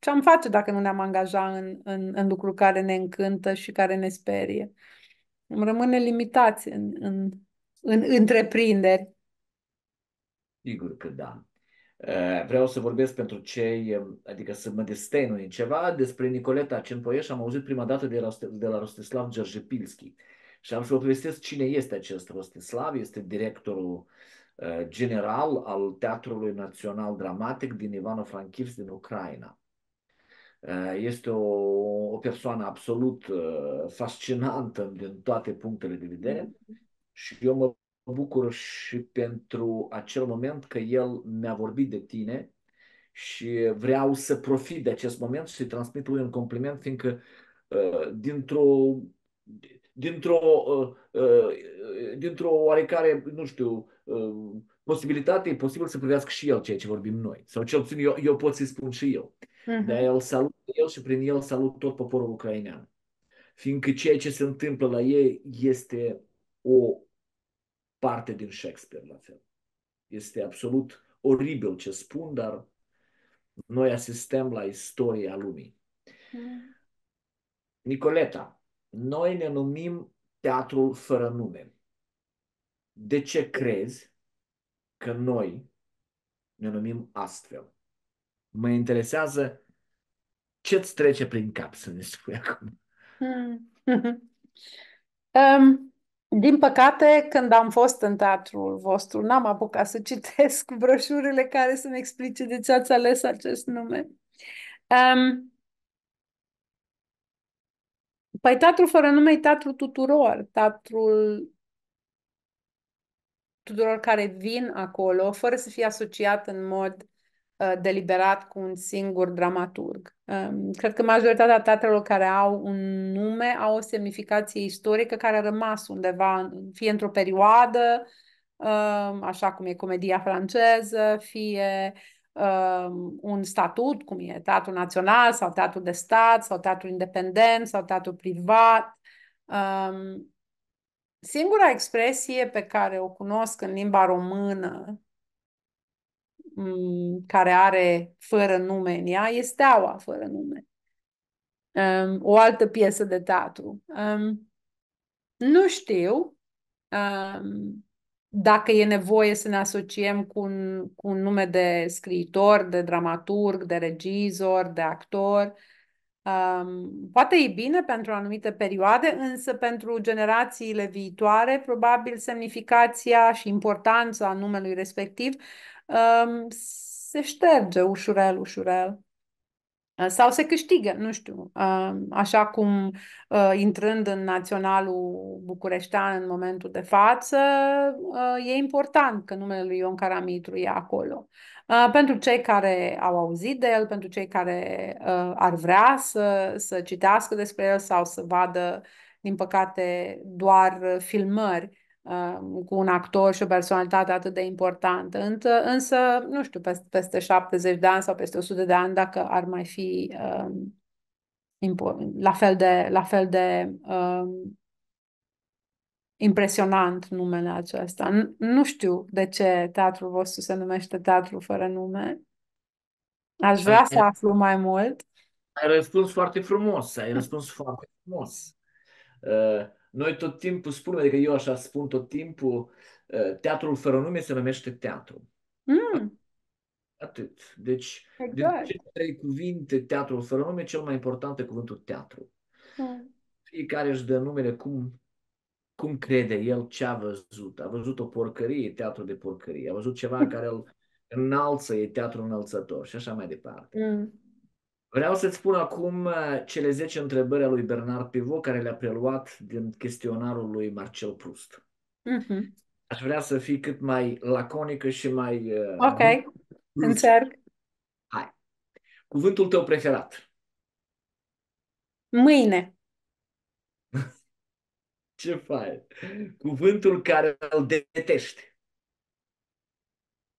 Ce-am face dacă nu ne-am angaja în, în, în lucruri care ne încântă și care ne sperie? Îmi rămâne limitați în, în, în întreprinderi? Sigur că da. Eh, vreau să vorbesc pentru cei, eh, adică să mă destenui ceva despre Nicoleta Cenpoieș. Am auzit prima dată de la, de la Rostislav Georgepilski și am să vă povestesc cine este acest Rostislav. Este directorul eh, general al Teatrului Național Dramatic din Ivano-Frankivsk din Ucraina. Este o, o persoană absolut fascinantă din toate punctele de vedere și eu mă bucur și pentru acel moment că El mi-a vorbit de tine și vreau să profit de acest moment și să-i transmit lui un compliment, fiindcă uh, dintr-o dintr-o uh, uh, dintr-o oarecare, nu știu, posibilitate, e posibil să privească și el ceea ce vorbim noi. Sau cel puțin eu, eu pot să-i spun și eu. Uh-huh. Mhm. De el salut el și prin el salut tot poporul ucrainean. Fiindcă ceea ce se întâmplă la ei este o parte din Shakespeare la fel. Este absolut oribil ce spun, dar noi asistăm la istoria lumii. Mm. Nicoleta, noi ne numim teatrul fără nume. De ce crezi că noi ne numim astfel? Mă interesează ce îți trece prin cap să ne spui acum. Hmm. um, din păcate, când am fost în teatrul vostru, n-am apucat să citesc broșurile care să-mi explice de ce ați ales acest nume. Um, păi teatrul fără nume e teatrul tuturor, teatrul tuturor care vin acolo, fără să fie asociat în mod uh, deliberat cu un singur dramaturg. Ehm, cred că majoritatea teatrelor care au un nume au o semnificație istorică care a rămas undeva, fie într-o perioadă, ehm, așa cum e comedia franceză, fie ehm, un statut, cum e teatru național sau teatru de stat sau teatru independent sau teatru privat. Singura expresie pe care o cunosc în limba română care are fără nume în ea e Steaua fără nume. Um, o altă piesă de teatru. Um, nu știu um, dacă e nevoie să ne asociem cu un, cu un nume de scriitor, de dramaturg, de regizor, de actor. Um, poate e bine pentru anumite perioade, însă pentru generațiile viitoare, probabil semnificația și importanța numelui respectiv se șterge ușurel, ușurel sau se câștigă, nu știu, așa cum intrând în Naționalul Bucureștean în momentul de față, e important că numele lui Ion Caramitru e acolo. Pentru cei care au auzit de el, pentru cei care ar vrea să, să citească despre el sau să vadă, din păcate, doar filmări, Um, cu un actor și o personalitate atât de importantă. Însă, nu știu, peste, 70 de ani sau peste 100 de ani, dacă ar mai fi um, la fel de, la fel de um, impresionant numele acesta. Nu știu de ce teatrul vostru se numește teatru fără nume. Aș vrea să aflu mai mult. Ai răspuns foarte frumos, ai răspuns foarte frumos. Uh noi tot timpul spunem, adică eu așa spun tot timpul, eh, teatrul fără nume se numește teatru. Mm. Atât. Deci, exact. din trei cuvinte, teatrul fără nume, cel mai important e cuvântul teatru. Mm. Fiecare își dă numele cum, cum crede el ce a văzut. A văzut o porcărie, teatru de porcărie. A văzut ceva care îl înalță, e teatru înălțător și așa mai departe. Mm. Vreau să-ți spun acum uh, cele 10 întrebări ale lui Bernard Pivot care le-a preluat din chestionarul lui Marcel Proust. Mm-hmm. Aș vrea să fii cât mai laconică și mai... Uh, ok, Proust. încerc. Hai. Cuvântul tău preferat? Mâine. Ce faci? Cuvântul care îl detești?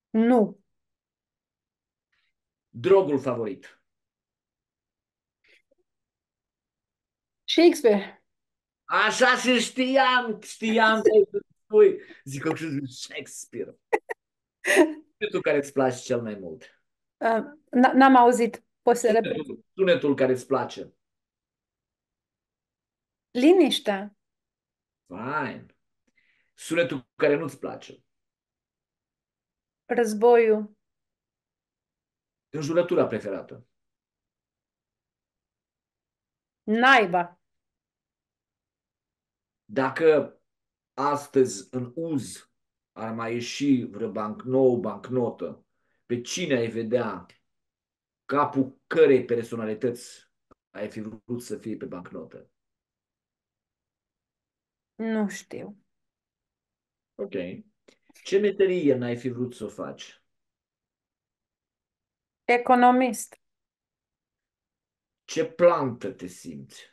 Nu. Drogul favorit? Shakespeare. Așa și știam, știam că spui. Zic că Shakespeare. tu care îți place cel mai mult. Uh, n-am auzit. Poți să repet? Sunetul care îți place. Liniștea. Fine. Sunetul care nu-ți place. Războiul. Înjurătura preferată. Naiba. Dacă astăzi în uz ar mai ieși vreo nou bancnotă, pe cine ai vedea capul cărei personalități ai fi vrut să fie pe bancnotă? Nu știu. Ok. Ce meterie n-ai fi vrut să o faci? Economist. Ce plantă te simți?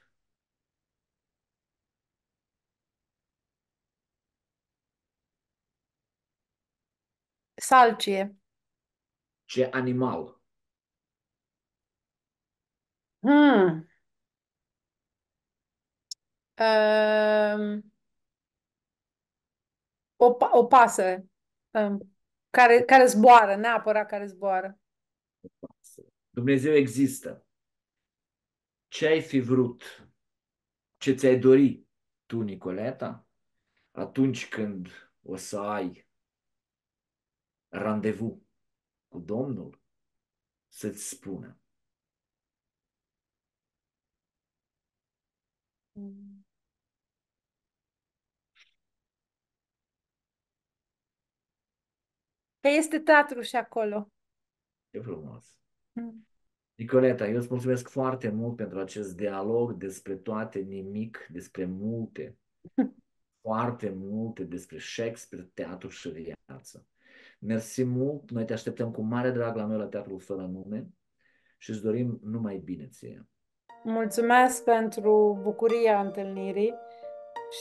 Salcie. Ce animal? Hmm. Um, o, o pasă um, care, care zboară, neapărat care zboară. Dumnezeu există. Ce ai fi vrut? Ce ți-ai dori tu, Nicoleta, atunci când o să ai randevu cu Domnul să-ți spună. Că este teatru și acolo. E frumos. Mm. Nicoleta, eu îți mulțumesc foarte mult pentru acest dialog despre toate, nimic, despre multe, foarte multe, despre Shakespeare, teatru și viață. Mersi mult, noi te așteptăm cu mare drag la noi la Teatrul Fără Nume și îți dorim numai bine ție. Mulțumesc pentru bucuria întâlnirii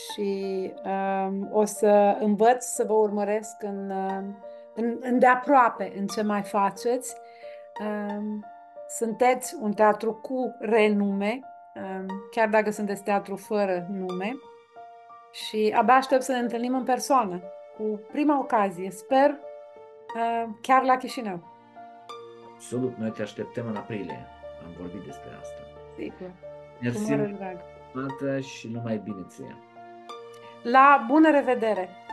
și um, o să învăț să vă urmăresc în, um, în, în de aproape în ce mai faceți. Um, sunteți un teatru cu renume, um, chiar dacă sunteți teatru fără nume și abia aștept să ne întâlnim în persoană cu prima ocazie. Sper Ehm, chiar la Chișinău. Absolut, noi te așteptăm în aprilie. Am vorbit despre asta. Sigur. Mersi mult și numai bine ție. La bună revedere!